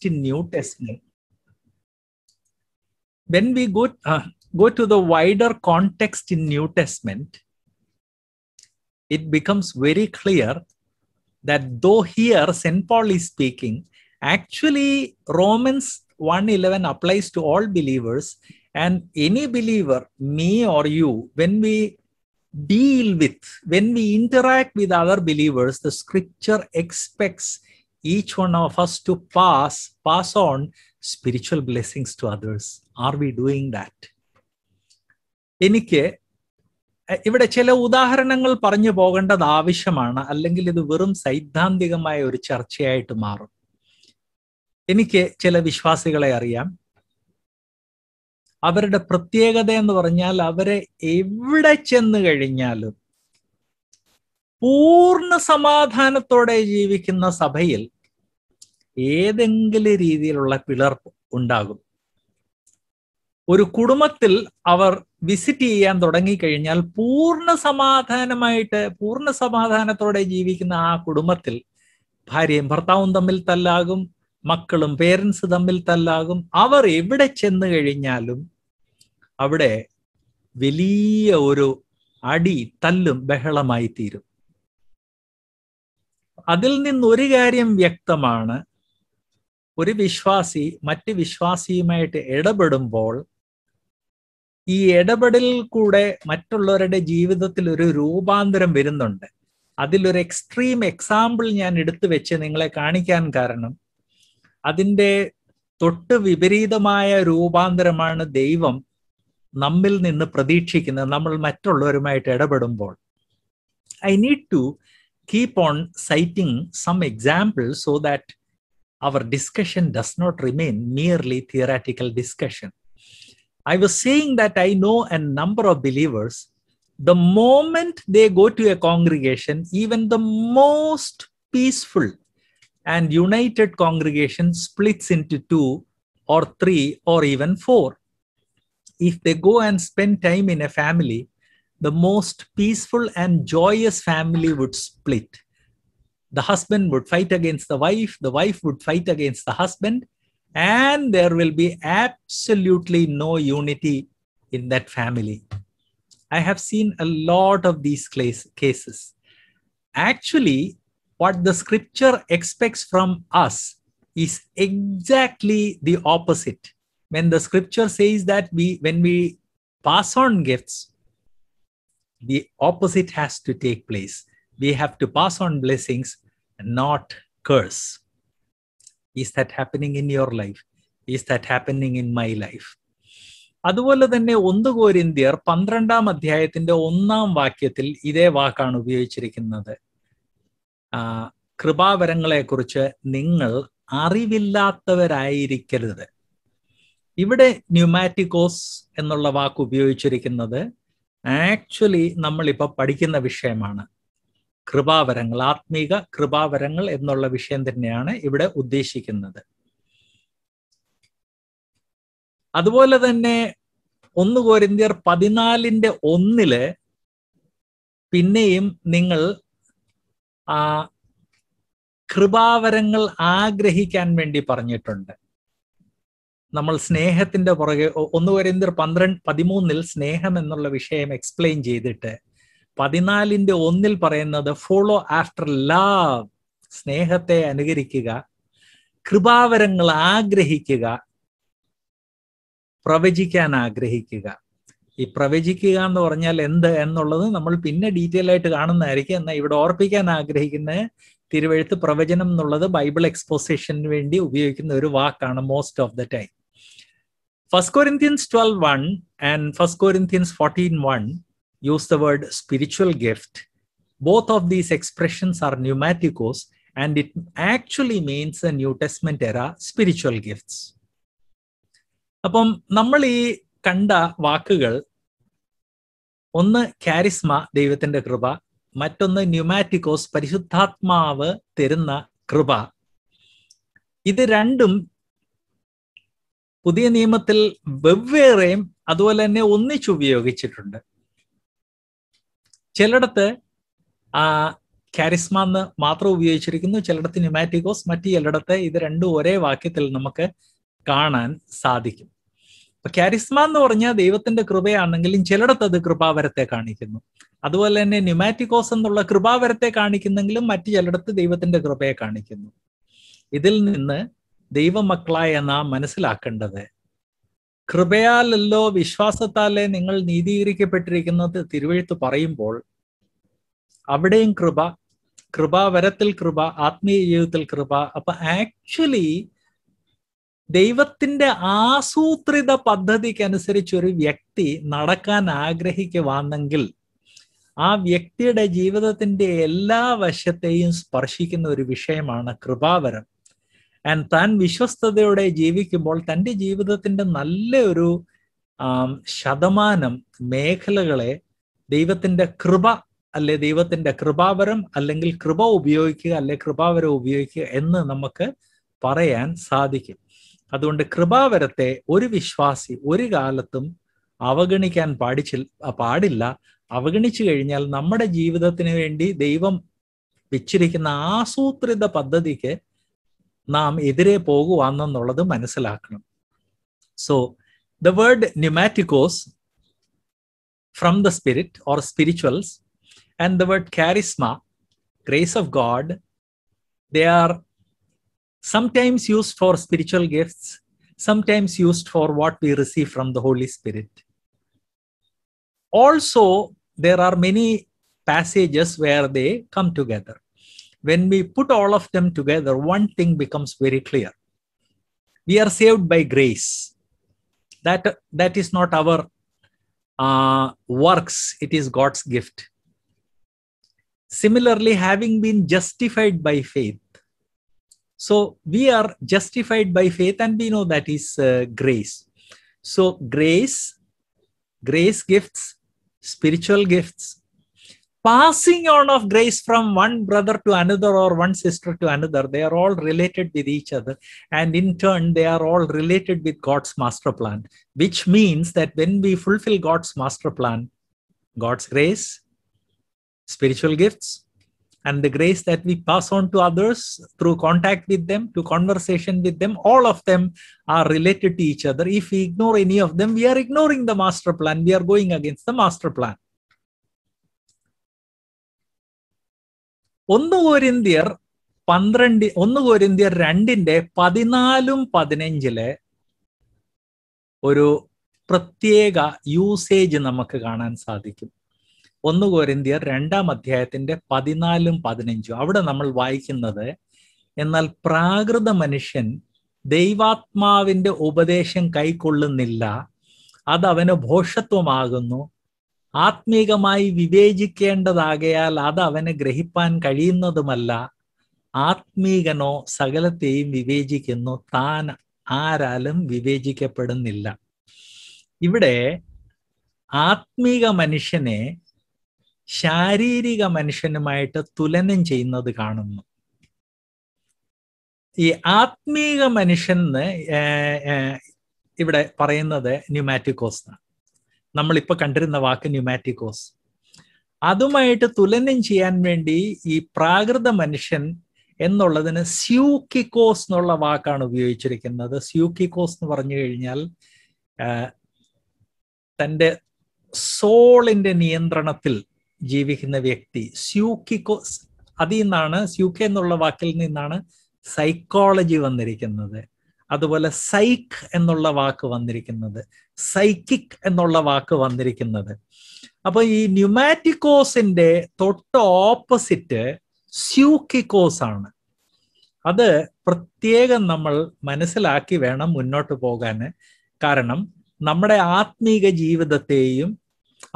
text in New Testament. When we go, uh, go to the wider context in New Testament, it becomes very clear that though here St. Paul is speaking, actually Romans 1.11 applies to all believers and any believer, me or you, when we deal with, when we interact with other believers, the scripture expects each one of us to pass pass on spiritual blessings to others are we doing that എനിക്ക് ഇവിടെ ചില ഉദാഹരണങ്ങൾ പറഞ്ഞു പോകേണ്ടത് ആവശ്യമാണ് അല്ലെങ്കിൽ ഇത് വെറും സൈദ്ധാന്തികമായ ഒരു ചർച്ചയായിട്ട് മാറും എനിക്ക് ചില വിശ്വാസികളെ അറിയാം അവരുടെ പ്രത്യേകത എന്ന് പറഞ്ഞാൽ അവരെ എവിടെ ചെന്ന് കഴിഞ്ഞാലും പൂർണ്ണ സമാധാനത്തോടെ ജീവിക്കുന്ന സഭയിൽ ഏതെങ്കിലും രീതിയിലുള്ള പിളർപ്പ് ഉണ്ടാകും ഒരു കുടുംബത്തിൽ അവർ വിസിറ്റ് ചെയ്യാൻ തുടങ്ങിക്കഴിഞ്ഞാൽ പൂർണ്ണ സമാധാനമായിട്ട് പൂർണ്ണ സമാധാനത്തോടെ ജീവിക്കുന്ന ആ കുടുംബത്തിൽ ഭാര്യയും ഭർത്താവും തമ്മിൽ തല്ലാകും മക്കളും പേരൻസ് തമ്മിൽ തല്ലാകും അവർ എവിടെ ചെന്ന് കഴിഞ്ഞാലും അവിടെ വലിയ ഒരു അടി തല്ലും ബഹളമായി തീരും അതിൽ നിന്നൊരു കാര്യം വ്യക്തമാണ് ഒരു വിശ്വാസി മറ്റ് വിശ്വാസിയുമായിട്ട് ഇടപെടുമ്പോൾ ഈ ഇടപെടലിൽ കൂടെ മറ്റുള്ളവരുടെ ജീവിതത്തിൽ ഒരു രൂപാന്തരം വരുന്നുണ്ട് അതിലൊരു എക്സ്ട്രീം എക്സാമ്പിൾ ഞാൻ എടുത്തു വെച്ച് നിങ്ങളെ കാണിക്കാൻ കാരണം അതിൻ്റെ തൊട്ട് വിപരീതമായ രൂപാന്തരമാണ് ദൈവം നമ്മിൽ നിന്ന് പ്രതീക്ഷിക്കുന്നത് നമ്മൾ മറ്റുള്ളവരുമായിട്ട് ഇടപെടുമ്പോൾ I need to keep on citing some example so that our discussion does not remain merely theoretical discussion. I was saying that I know a number of believers, the moment they go to a congregation, even the most peaceful and united congregation splits into two or three or even four. If they go and spend time in a family, the most peaceful and joyous family would split the husband would fight against the wife, the wife would fight against the husband, and there will be absolutely no unity in that family. I have seen a lot of these cases. Actually, what the scripture expects from us is exactly the opposite. When the scripture says that we, when we pass on gifts, the opposite has to take place we have to pass on blessings, not curse. Is that happening in your life? Is that happening in my life? അതുപോലെ തന്നെ ഒന്ന് കോരിന്ത്യർ പന്ത്രണ്ടാം അധ്യായത്തിന്റെ ഒന്നാം വാക്യത്തിൽ ഇതേ വാക്കാണ് ഉപയോഗിച്ചിരിക്കുന്നത് കൃപാവരങ്ങളെക്കുറിച്ച് നിങ്ങൾ അറിവില്ലാത്തവരായിരിക്കരുത് ഇവിടെ ന്യൂമാറ്റിക്കോസ് എന്നുള്ള വാക്ക് ഉപയോഗിച്ചിരിക്കുന്നത് ആക്ച്വലി നമ്മളിപ്പോൾ പഠിക്കുന്ന വിഷയമാണ് കൃപാവരങ്ങൾ ആത്മീക കൃപാവരങ്ങൾ എന്നുള്ള വിഷയം തന്നെയാണ് ഇവിടെ ഉദ്ദേശിക്കുന്നത് അതുപോലെ തന്നെ ഒന്ന് കോരിന്തിയർ പതിനാലിന്റെ ഒന്നില് പിന്നെയും നിങ്ങൾ ആ കൃപാവരങ്ങൾ ആഗ്രഹിക്കാൻ വേണ്ടി പറഞ്ഞിട്ടുണ്ട് നമ്മൾ സ്നേഹത്തിന്റെ പുറകെ ഒന്ന് കോരിന്തിയർ പന്ത്രണ്ട് പതിമൂന്നിൽ സ്നേഹം എന്നുള്ള വിഷയം എക്സ്പ്ലെയിൻ ചെയ്തിട്ട് പതിനാലിന്റെ ഒന്നിൽ പറയുന്നത് ഫോളോ ആഫ്റ്റർ ലവ് സ്നേഹത്തെ അനുകരിക്കുക കൃപാവരങ്ങൾ ആഗ്രഹിക്കുക പ്രവചിക്കാൻ ആഗ്രഹിക്കുക ഈ പ്രവചിക്കുക എന്ന് പറഞ്ഞാൽ എന്ത് എന്നുള്ളത് നമ്മൾ പിന്നെ ഡീറ്റെയിൽ ആയിട്ട് കാണുന്നതായിരിക്കും എന്നാൽ ഇവിടെ ഓർപ്പിക്കാൻ ആഗ്രഹിക്കുന്ന തിരുവഴുത്ത് പ്രവചനം എന്നുള്ളത് ബൈബിൾ എക്സ്പോസിഷന് വേണ്ടി ഉപയോഗിക്കുന്ന ഒരു വാക്കാണ് most of the time first Corinthians twelve one and first Corinthians fourteen one use the word spiritual gift. Both of these expressions are pneumaticos, and it actually means the New Testament era spiritual gifts. അപ്പം നമ്മൾ ഈ കണ്ട വാക്കുകൾ ഒന്ന് കാരിസ്മ ദൈവത്തിന്റെ കൃപ മറ്റൊന്ന് ന്യൂമാറ്റിക്കോസ് പരിശുദ്ധാത്മാവ് തരുന്ന കൃപ ഇത് രണ്ടും പുതിയ നിയമത്തിൽ വെവ്വേറെയും അതുപോലെ തന്നെ ഒന്നിച്ചുപയോഗിച്ചിട്ടുണ്ട് ചിലയിടത്ത് ആ കാരിസ്മ എന്ന് മാത്രം ഉപയോഗിച്ചിരിക്കുന്നു ചിലയിടത്ത് ന്യൂമാറ്റിക്കോസ് മറ്റു ചിലയിടത്ത് ഇത് രണ്ടും ഒരേ വാക്യത്തിൽ നമുക്ക് കാണാൻ സാധിക്കും അപ്പൊ കാരിസ്മ എന്ന് പറഞ്ഞാൽ ദൈവത്തിന്റെ കൃപയാണെങ്കിലും ചിലയിടത്ത് അത് കൃപാവരത്തെ കാണിക്കുന്നു അതുപോലെ തന്നെ ന്യൂമാറ്റിക്കോസ് എന്നുള്ള കൃപാവരത്തെ കാണിക്കുന്നെങ്കിലും മറ്റു ചിലയിടത്ത് ദൈവത്തിന്റെ കൃപയെ കാണിക്കുന്നു ഇതിൽ നിന്ന് ദൈവമക്കളായ നാം മനസ്സിലാക്കേണ്ടത് കൃപയാലല്ലോ വിശ്വാസത്താലേ നിങ്ങൾ നീതീകരിക്കപ്പെട്ടിരിക്കുന്നത് തിരുവഴുത്ത് പറയുമ്പോൾ അവിടെയും കൃപ കൃപാവരത്തിൽ കൃപ ആത്മീയ ജീവിതത്തിൽ കൃപ അപ്പൊ ആക്ച്വലി ദൈവത്തിന്റെ ആസൂത്രിത പദ്ധതിക്കനുസരിച്ച് ഒരു വ്യക്തി നടക്കാൻ ആഗ്രഹിക്കുവാണെങ്കിൽ ആ വ്യക്തിയുടെ ജീവിതത്തിന്റെ എല്ലാ വശത്തെയും സ്പർശിക്കുന്ന ഒരു വിഷയമാണ് കൃപാവരം ആൻഡ് താൻ വിശ്വസ്തയോടെ ജീവിക്കുമ്പോൾ തൻ്റെ ജീവിതത്തിന്റെ നല്ലൊരു ശതമാനം മേഖലകളെ ദൈവത്തിന്റെ കൃപ അല്ലെ ദൈവത്തിന്റെ കൃപാവരം അല്ലെങ്കിൽ കൃപ ഉപയോഗിക്കുക അല്ലെ കൃപാവരം ഉപയോഗിക്കുക എന്ന് നമുക്ക് പറയാൻ സാധിക്കും അതുകൊണ്ട് കൃപാവരത്തെ ഒരു വിശ്വാസി ഒരു കാലത്തും അവഗണിക്കാൻ പാടിച്ചിൽ പാടില്ല അവഗണിച്ചു കഴിഞ്ഞാൽ നമ്മുടെ ജീവിതത്തിന് വേണ്ടി ദൈവം വെച്ചിരിക്കുന്ന ആസൂത്രിത പദ്ധതിക്ക് നാം എതിരെ പോകുവാന്നുള്ളത് മനസ്സിലാക്കണം so the word pneumatikos from the spirit or spirituals and the word charisma, grace of God, they are sometimes used for spiritual gifts, sometimes used for what we receive from the Holy Spirit. Also, there are many passages where they come together. When we put all of them together, one thing becomes very clear. We are saved by grace. That, that is not our uh, works, it is God's gift. Similarly, having been justified by faith, so we are justified by faith, and we know that is uh, grace. So grace, grace gifts, spiritual gifts, passing on of grace from one brother to another or one sister to another, they are all related with each other, and in turn, they are all related with God's master plan, which means that when we fulfill God's master plan, God's grace, spiritual gifts and the grace that we pass on to others through contact with them, to conversation with them, all of them are related to each other. If we ignore any of them, we are ignoring the master plan. We are going against the master plan. ഒന്ന് കോരിന്തിയർ പന്ത്രണ്ട് ഒന്ന് കോരിന്തിയർ രണ്ടിന്റെ പതിനാലും പതിനഞ്ചിലെ ഒരു പ്രത്യേക usage നമുക്ക് കാണാൻ സാധിക്കും ഒന്ന് രണ്ടാം അധ്യായത്തിന്റെ പതിനാലും പതിനഞ്ചും അവിടെ നമ്മൾ വായിക്കുന്നത് എന്നാൽ പ്രാകൃത മനുഷ്യൻ ദൈവാത്മാവിന്റെ ഉപദേശം കൈക്കൊള്ളുന്നില്ല അത് അവന് ഭോഷത്വമാകുന്നു ആത്മീകമായി വിവേചിക്കേണ്ടതാകയാൽ അത് അവന് ഗ്രഹിപ്പാൻ കഴിയുന്നതുമല്ല ആത്മീകനോ സകലത്തെയും വിവേചിക്കുന്നു താൻ ആരാലും വിവേചിക്കപ്പെടുന്നില്ല ഇവിടെ ആത്മീക മനുഷ്യനെ ശാരീരിക മനുഷ്യനുമായിട്ട് തുലനം ചെയ്യുന്നത് കാണുന്നു ഈ ആത്മീക മനുഷ്യന് ഇവിടെ പറയുന്നത് ന്യൂമാറ്റിക്കോസ് ആണ് നമ്മളിപ്പോൾ കണ്ടിരുന്ന വാക്ക് ന്യൂമാറ്റിക്കോസ് അതുമായിട്ട് തുലനം ചെയ്യാൻ വേണ്ടി ഈ പ്രാകൃത മനുഷ്യൻ എന്നുള്ളതിന് സ്യൂക്കിക്കോസ് എന്നുള്ള വാക്കാണ് ഉപയോഗിച്ചിരിക്കുന്നത് സ്യൂക്കിക്കോസ് എന്ന് പറഞ്ഞു കഴിഞ്ഞാൽ തൻ്റെ സോളിൻ്റെ നിയന്ത്രണത്തിൽ ജീവിക്കുന്ന വ്യക്തി സ്യൂക്കിക്കോ അതിൽ നിന്നാണ് സ്യൂക്ക എന്നുള്ള വാക്കിൽ നിന്നാണ് സൈക്കോളജി വന്നിരിക്കുന്നത് അതുപോലെ സൈക്ക് എന്നുള്ള വാക്ക് വന്നിരിക്കുന്നത് സൈക്കിക് എന്നുള്ള വാക്ക് വന്നിരിക്കുന്നത് അപ്പൊ ഈ ന്യൂമാറ്റിക്കോസിന്റെ തൊട്ട് ഓപ്പോസിറ്റ് സ്യൂക്കിക്കോസ് ആണ് അത് പ്രത്യേകം നമ്മൾ മനസ്സിലാക്കി വേണം മുന്നോട്ട് പോകാൻ കാരണം നമ്മുടെ ആത്മീക ജീവിതത്തെയും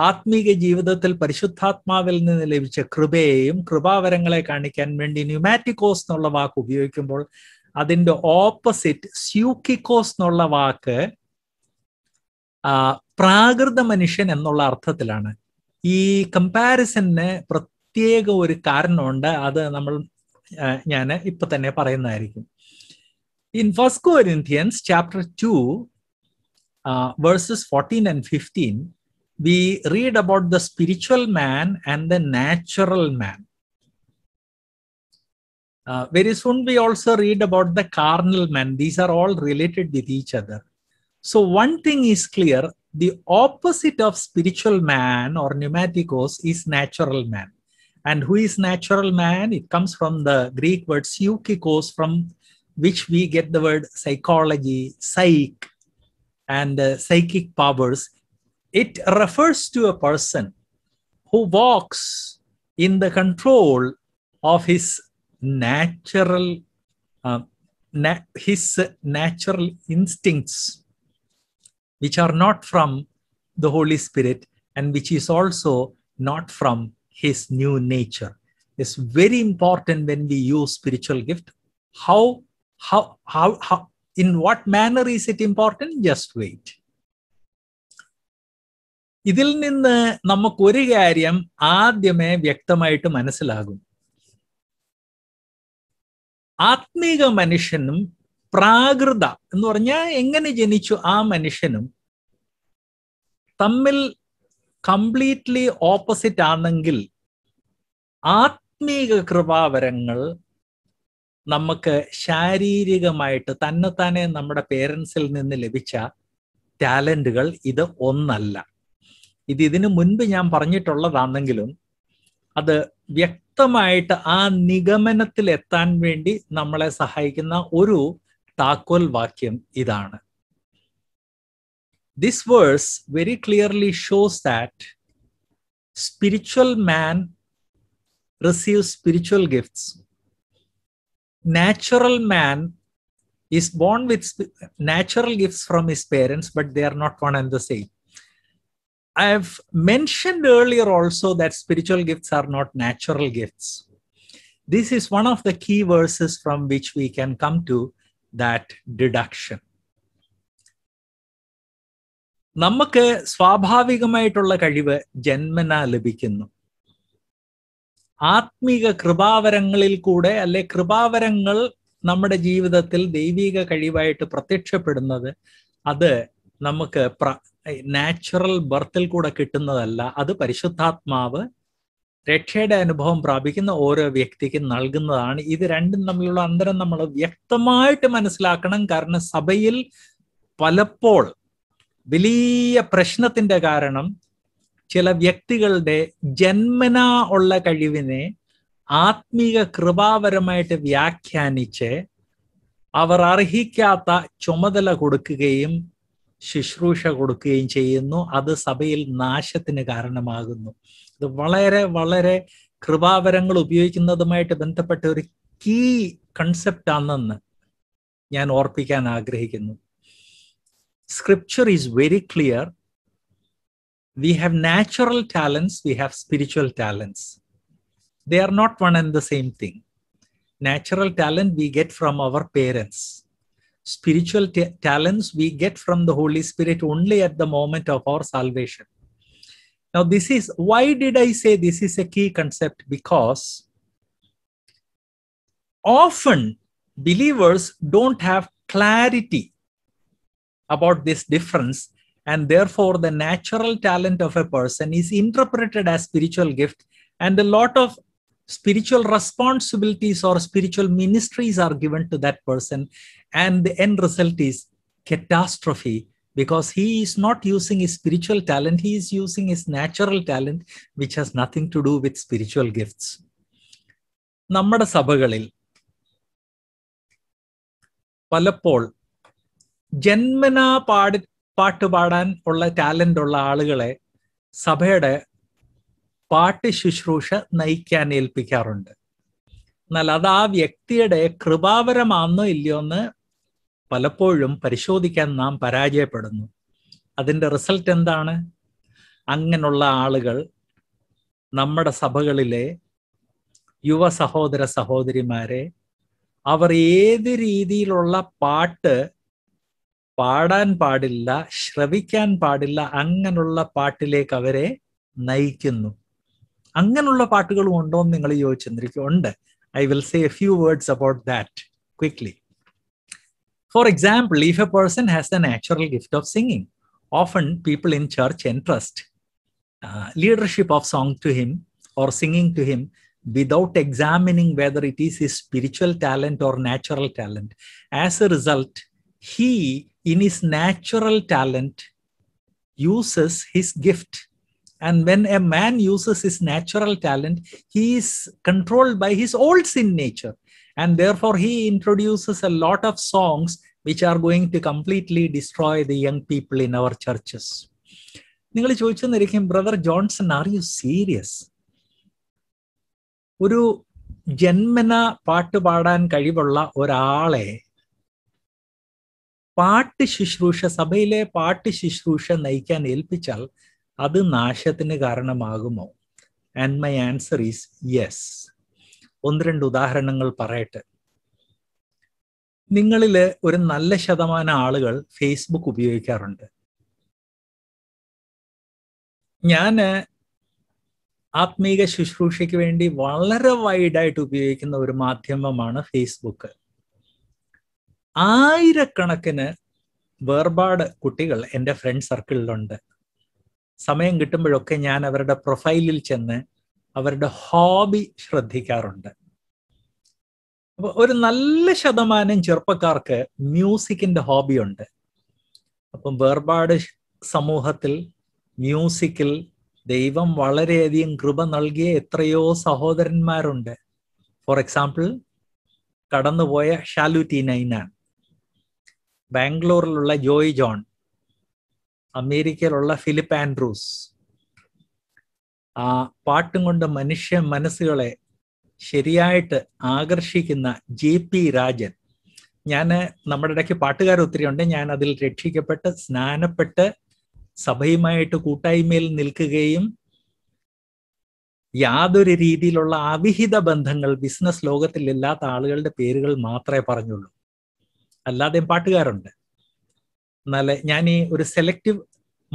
ആത്മീക ജീവിതത്തിൽ പരിശുദ്ധാത്മാവിൽ നിന്ന് ലഭിച്ച കൃപയെയും കൃപാവരങ്ങളെ കാണിക്കാൻ വേണ്ടി ന്യൂമാറ്റിക്കോസ് എന്നുള്ള വാക്ക് ഉപയോഗിക്കുമ്പോൾ അതിൻ്റെ ഓപ്പോസിറ്റ് സ്യൂക്കിക്കോസ് എന്നുള്ള വാക്ക് പ്രാകൃത മനുഷ്യൻ എന്നുള്ള അർത്ഥത്തിലാണ് ഈ കമ്പാരിസന് പ്രത്യേക ഒരു കാരണമുണ്ട് അത് നമ്മൾ ഞാൻ ഇപ്പൊ തന്നെ പറയുന്നതായിരിക്കും in first Corinthians chapter two verses fourteen and fifteen we read about the spiritual man and the natural man. Uh, very soon we also read about the carnal man. These are all related with each other. So one thing is clear, the opposite of spiritual man or pneumaticos is natural man. And who is natural man? It comes from the Greek word psychikos, from which we get the word psychology, psyche, and uh, psychic powers. It refers to a person who walks in the control of his natural uh, na- his natural instincts which are not from the holy spirit and which is also not from his new nature it's very important when we use spiritual gift how how how, how in what manner is it important just wait ഇതിൽ നിന്ന് നമുക്കൊരു കാര്യം ആദ്യമേ വ്യക്തമായിട്ട് മനസ്സിലാകും ആത്മീക മനുഷ്യനും പ്രാകൃത എന്ന് പറഞ്ഞാൽ എങ്ങനെ ജനിച്ചു ആ മനുഷ്യനും തമ്മിൽ കംപ്ലീറ്റ്ലി ഓപ്പോസിറ്റ് ആണെങ്കിൽ ആത്മീക കൃപാവരങ്ങൾ നമുക്ക് ശാരീരികമായിട്ട് തന്നെത്താനെ നമ്മുടെ പേരൻസിൽ നിന്ന് ലഭിച്ച ടാലന്റുകൾ ഇത് ഒന്നല്ല ഇത് ഇതിനു മുൻപ് ഞാൻ പറഞ്ഞിട്ടുള്ളതാണെങ്കിലും അത് വ്യക്തമായിട്ട് ആ നിഗമനത്തിൽ എത്താൻ വേണ്ടി നമ്മളെ സഹായിക്കുന്ന ഒരു താക്കോൽ വാക്യം ഇതാണ് this verse very clearly shows that spiritual man receive spiritual gifts natural man is born with natural gifts from his parents but they are not one and the same. I've mentioned earlier also that spiritual gifts are not natural gifts. This is one of the key verses from which we can come to that deduction. നമുക്ക് സ്വാഭാവികമായിട്ടുള്ള കഴിവ് ജന്മന ലഭിക്കുന്നു ആത്മീക കൃപാവരങ്ങളിൽ കൂടെ അല്ലെ കൃപാവരങ്ങൾ നമ്മുടെ ജീവിതത്തിൽ ദൈവിക കഴിവായിട്ട് പ്രത്യക്ഷപ്പെടുന്നത് അത് നമുക്ക് നാച്ചുറൽ ബർത്തിൽ കൂടെ കിട്ടുന്നതല്ല അത് പരിശുദ്ധാത്മാവ് രക്ഷയുടെ അനുഭവം പ്രാപിക്കുന്ന ഓരോ വ്യക്തിക്ക് നൽകുന്നതാണ് ഇത് രണ്ടും തമ്മിലുള്ള അന്തരം നമ്മൾ വ്യക്തമായിട്ട് മനസ്സിലാക്കണം കാരണം സഭയിൽ പലപ്പോൾ വലിയ പ്രശ്നത്തിന്റെ കാരണം ചില വ്യക്തികളുടെ ജന്മന ഉള്ള കഴിവിനെ ആത്മീക കൃപാപരമായിട്ട് വ്യാഖ്യാനിച്ച് അവർ അർഹിക്കാത്ത ചുമതല കൊടുക്കുകയും ശുശ്രൂഷ കൊടുക്കുകയും ചെയ്യുന്നു അത് സഭയിൽ നാശത്തിന് കാരണമാകുന്നു ഇത് വളരെ വളരെ കൃപാവരങ്ങൾ ഉപയോഗിക്കുന്നതുമായിട്ട് ബന്ധപ്പെട്ട ഒരു കീ കൺസെപ്റ്റ് ആണെന്ന് ഞാൻ ഓർപ്പിക്കാൻ ആഗ്രഹിക്കുന്നു scripture is very clear we have natural talents we have spiritual talents they are not one and the same thing natural talent we get from our parents spiritual t- talents we get from the Holy Spirit only at the moment of our salvation. Now, this is why did I say this is a key concept? Because often believers don't have clarity about this difference, and therefore the natural talent of a person is interpreted as spiritual gift, and a lot of spiritual responsibilities or spiritual ministries are given to that person and the end result is catastrophe because he is not using his spiritual talent he is using his natural talent which has nothing to do with spiritual gifts നമ്മുടെ സഭകളിൽ പലപ്പോൾ ജന്മനാ പാടി പാട്ട് പാടാൻ ഉള്ള talent ഉള്ള ആളുകളെ സഭയുടെ പാട്ട് ശുശ്രൂഷ നയിക്കാൻ ഏൽപ്പിക്കാറുണ്ട് എന്നാൽ അത് ആ വ്യക്തിയുടെ കൃപാവരമാണെന്നോ ഇല്ലയോ എന്ന് പലപ്പോഴും പരിശോധിക്കാൻ നാം പരാജയപ്പെടുന്നു അതിൻ്റെ റിസൾട്ട് എന്താണ് അങ്ങനെയുള്ള ആളുകൾ നമ്മുടെ സഭകളിലെ യുവ സഹോദര സഹോദരിമാരെ അവർ ഏത് രീതിയിലുള്ള പാട്ട് പാടാൻ പാടില്ല ശ്രവിക്കാൻ പാടില്ല അങ്ങനെയുള്ള പാട്ടിലേക്ക് അവരെ നയിക്കുന്നു അങ്ങനെയുള്ള പാട്ടുകളും ഉണ്ടോ എന്ന് നിങ്ങൾ ചോദിച്ചിരിക്കും ഉണ്ട് I will say a few words about that quickly For example, if a person has the natural gift of singing, often people in church entrust uh, leadership of song to him or singing to him without examining whether it is his spiritual talent or natural talent. As a result, he, in his natural talent, uses his gift. And when a man uses his natural talent, he is controlled by his old sin nature. And therefore, he introduces a lot of songs which are going to completely destroy the young people in our churches. നിങ്ങൾ ചോദിച്ചെന്നിരിക്കും brother Johnson are you serious ഒരു ജന്മന പാട്ട് പാടാൻ കഴിവുള്ള ഒരാളെ പാട്ട് ശുശ്രൂഷ സഭയിലെ പാട്ട് ശുശ്രൂഷ നയിക്കാൻ ഏൽപ്പിച്ചാൽ അത് നാശത്തിന് കാരണമാകുമോ and my answer is yes ഒന്ന് രണ്ട് ഉദാഹരണങ്ങൾ പറയട്ടെ നിങ്ങളിൽ ഒരു നല്ല ശതമാനം ആളുകൾ ഫേസ്ബുക്ക് ഉപയോഗിക്കാറുണ്ട് ഞാൻ ആത്മീക ശുശ്രൂഷയ്ക്ക് വേണ്ടി വളരെ വൈഡായിട്ട് ഉപയോഗിക്കുന്ന ഒരു മാധ്യമമാണ് ഫേസ്ബുക്ക് ആയിരക്കണക്കിന് വേർപാട് കുട്ടികൾ എൻ്റെ ഫ്രണ്ട് സർക്കിളിലുണ്ട് സമയം കിട്ടുമ്പോഴൊക്കെ ഞാൻ അവരുടെ പ്രൊഫൈലിൽ ചെന്ന് അവരുടെ ഹോബി ശ്രദ്ധിക്കാറുണ്ട് അപ്പൊ ഒരു നല്ല ശതമാനം ചെറുപ്പക്കാർക്ക് മ്യൂസിക്കിന്റെ ഹോബി ഉണ്ട് അപ്പം വേർപാട് സമൂഹത്തിൽ മ്യൂസിക്കിൽ ദൈവം വളരെയധികം കൃപ നൽകിയ എത്രയോ സഹോദരന്മാരുണ്ട് ഫോർ എക്സാമ്പിൾ കടന്നുപോയ ഷാലു ടി നൈനാൻ ബാംഗ്ലൂരിലുള്ള ജോയ് ജോൺ അമേരിക്കയിലുള്ള ഫിലിപ്പ് ആൻഡ്രൂസ് ആ പാട്ടും കൊണ്ട് മനുഷ്യ മനസ്സുകളെ ശരിയായിട്ട് ആകർഷിക്കുന്ന ജെ പി രാജൻ ഞാൻ നമ്മുടെ ഇടയ്ക്ക് പാട്ടുകാർ ഒത്തിരി ഉണ്ട് ഞാൻ അതിൽ രക്ഷിക്കപ്പെട്ട് സ്നാനപ്പെട്ട് സഭയുമായിട്ട് കൂട്ടായ്മയിൽ നിൽക്കുകയും യാതൊരു രീതിയിലുള്ള അവിഹിത ബന്ധങ്ങൾ ബിസിനസ് ലോകത്തിലില്ലാത്ത ആളുകളുടെ പേരുകൾ മാത്രമേ പറഞ്ഞുള്ളൂ അല്ലാതെയും പാട്ടുകാരുണ്ട് എന്നാൽ ഞാൻ ഈ ഒരു സെലക്റ്റീവ്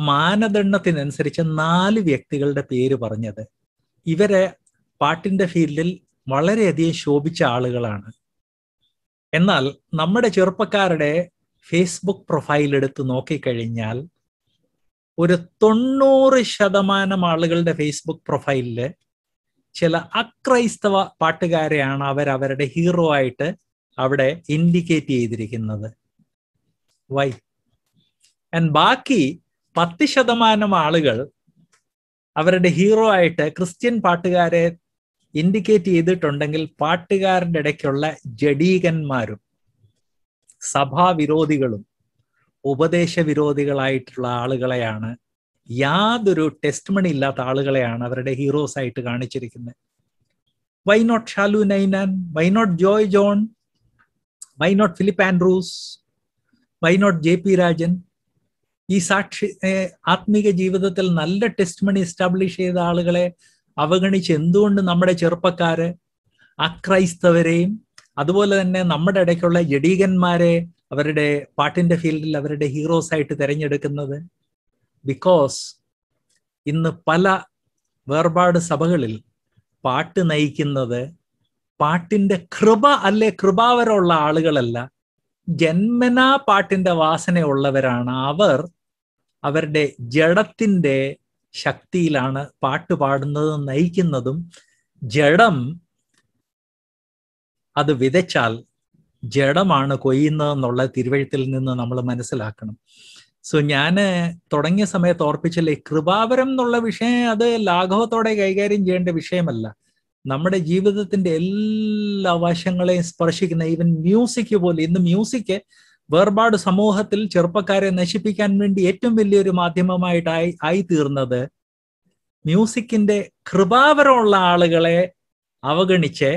മാനദണ്ഡത്തിനനുസരിച്ച് നാല് വ്യക്തികളുടെ പേര് പറഞ്ഞത് ഇവരെ പാട്ടിന്റെ ഫീൽഡിൽ വളരെയധികം ശോഭിച്ച ആളുകളാണ് എന്നാൽ നമ്മുടെ ചെറുപ്പക്കാരുടെ ഫേസ്ബുക്ക് പ്രൊഫൈൽ എടുത്ത് നോക്കിക്കഴിഞ്ഞാൽ ഒരു തൊണ്ണൂറ് ശതമാനം ആളുകളുടെ ഫേസ്ബുക്ക് പ്രൊഫൈലില് ചില അക്രൈസ്തവ പാട്ടുകാരെയാണ് അവർ അവരുടെ ഹീറോ ആയിട്ട് അവിടെ ഇൻഡിക്കേറ്റ് ചെയ്തിരിക്കുന്നത് വൈ ആൻഡ് ബാക്കി പത്ത് ശതമാനം ആളുകൾ അവരുടെ ഹീറോ ആയിട്ട് ക്രിസ്ത്യൻ പാട്ടുകാരെ ഇൻഡിക്കേറ്റ് ചെയ്തിട്ടുണ്ടെങ്കിൽ പാട്ടുകാരുടെ ഇടയ്ക്കുള്ള ജഡീകന്മാരും സഭാവിരോധികളും ഉപദേശ വിരോധികളായിട്ടുള്ള ആളുകളെയാണ് യാതൊരു ടെസ്റ്റ് മണി ഇല്ലാത്ത ആളുകളെയാണ് അവരുടെ ഹീറോസ് ആയിട്ട് കാണിച്ചിരിക്കുന്നത് why not Shalu Ninan why not Joy John why not Philip Andrews why not J P Rajan ഈ സാക്ഷി ആത്മീക ജീവിതത്തിൽ നല്ല ടെസ്റ്റ് മണി എസ്റ്റാബ്ലിഷ് ചെയ്ത ആളുകളെ അവഗണിച്ച് എന്തുകൊണ്ട് നമ്മുടെ ചെറുപ്പക്കാര് അക്രൈസ്തവരെയും അതുപോലെ തന്നെ നമ്മുടെ ഇടയ്ക്കുള്ള ജഡീകന്മാരെ അവരുടെ പാട്ടിന്റെ ഫീൽഡിൽ അവരുടെ ഹീറോസ് ആയിട്ട് തിരഞ്ഞെടുക്കുന്നത് ബിക്കോസ് ഇന്ന് പല വേർപാട് സഭകളിൽ പാട്ട് നയിക്കുന്നത് പാട്ടിന്റെ കൃപ അല്ലെ കൃപാവരമുള്ള ആളുകളല്ല ജന്മനാ പാട്ടിന്റെ വാസനയുള്ളവരാണ് അവർ അവരുടെ ജഡത്തിൻ്റെ ശക്തിയിലാണ് പാട്ട് പാടുന്നതും നയിക്കുന്നതും ജഡം അത് വിതച്ചാൽ ജഡമാണ് കൊയ്യുന്നതെന്നുള്ള തിരുവഴുത്തിൽ നിന്ന് നമ്മൾ മനസ്സിലാക്കണം സോ ഞാൻ തുടങ്ങിയ സമയത്ത് ഓർപ്പിച്ചില്ലേ കൃപാവരം എന്നുള്ള വിഷയം അത് ലാഘവത്തോടെ കൈകാര്യം ചെയ്യേണ്ട വിഷയമല്ല നമ്മുടെ ജീവിതത്തിന്റെ എല്ലാ വശങ്ങളെയും സ്പർശിക്കുന്ന ഈവൻ മ്യൂസിക് പോലും ഇന്ന് മ്യൂസിക് വേർപാട് സമൂഹത്തിൽ ചെറുപ്പക്കാരെ നശിപ്പിക്കാൻ വേണ്ടി ഏറ്റവും വലിയൊരു മാധ്യമമായിട്ടായി ആയി തീർന്നത് മ്യൂസിക്കിന്റെ കൃപാവരമുള്ള ആളുകളെ അവഗണിച്ച്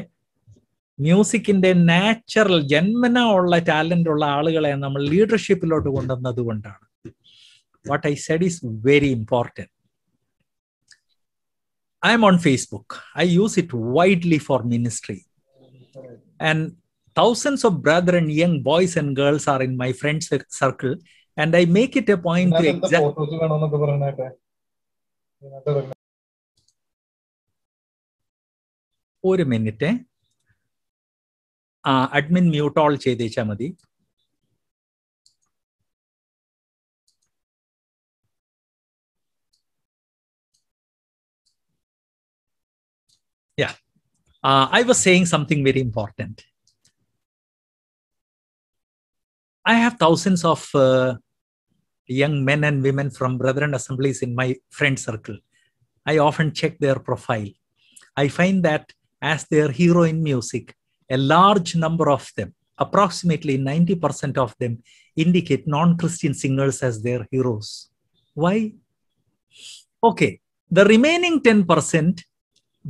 മ്യൂസിക്കിന്റെ നാച്ചുറൽ ജന്മന ഉള്ള ടാലന്റ് ഉള്ള ആളുകളെ നമ്മൾ ലീഡർഷിപ്പിലോട്ട് കൊണ്ടുവന്നത് കൊണ്ടാണ് what I said is very important I'm on Facebook I use it widely for ministry and thousands of brethren, young boys and girls are in my friends' circle, and I make it a point to exact. ഒരു minute ആ admin mute all ചെയ്തേച്ചാൽ മതി yeah uh, i was saying something very important I have thousands of uh, young men and women from Brethren assemblies in my friend circle. I often check their profile. I find that as their hero in music, a large number of them, approximately 90% of them, indicate non Christian singers as their heroes. Why? Okay, the remaining 10%,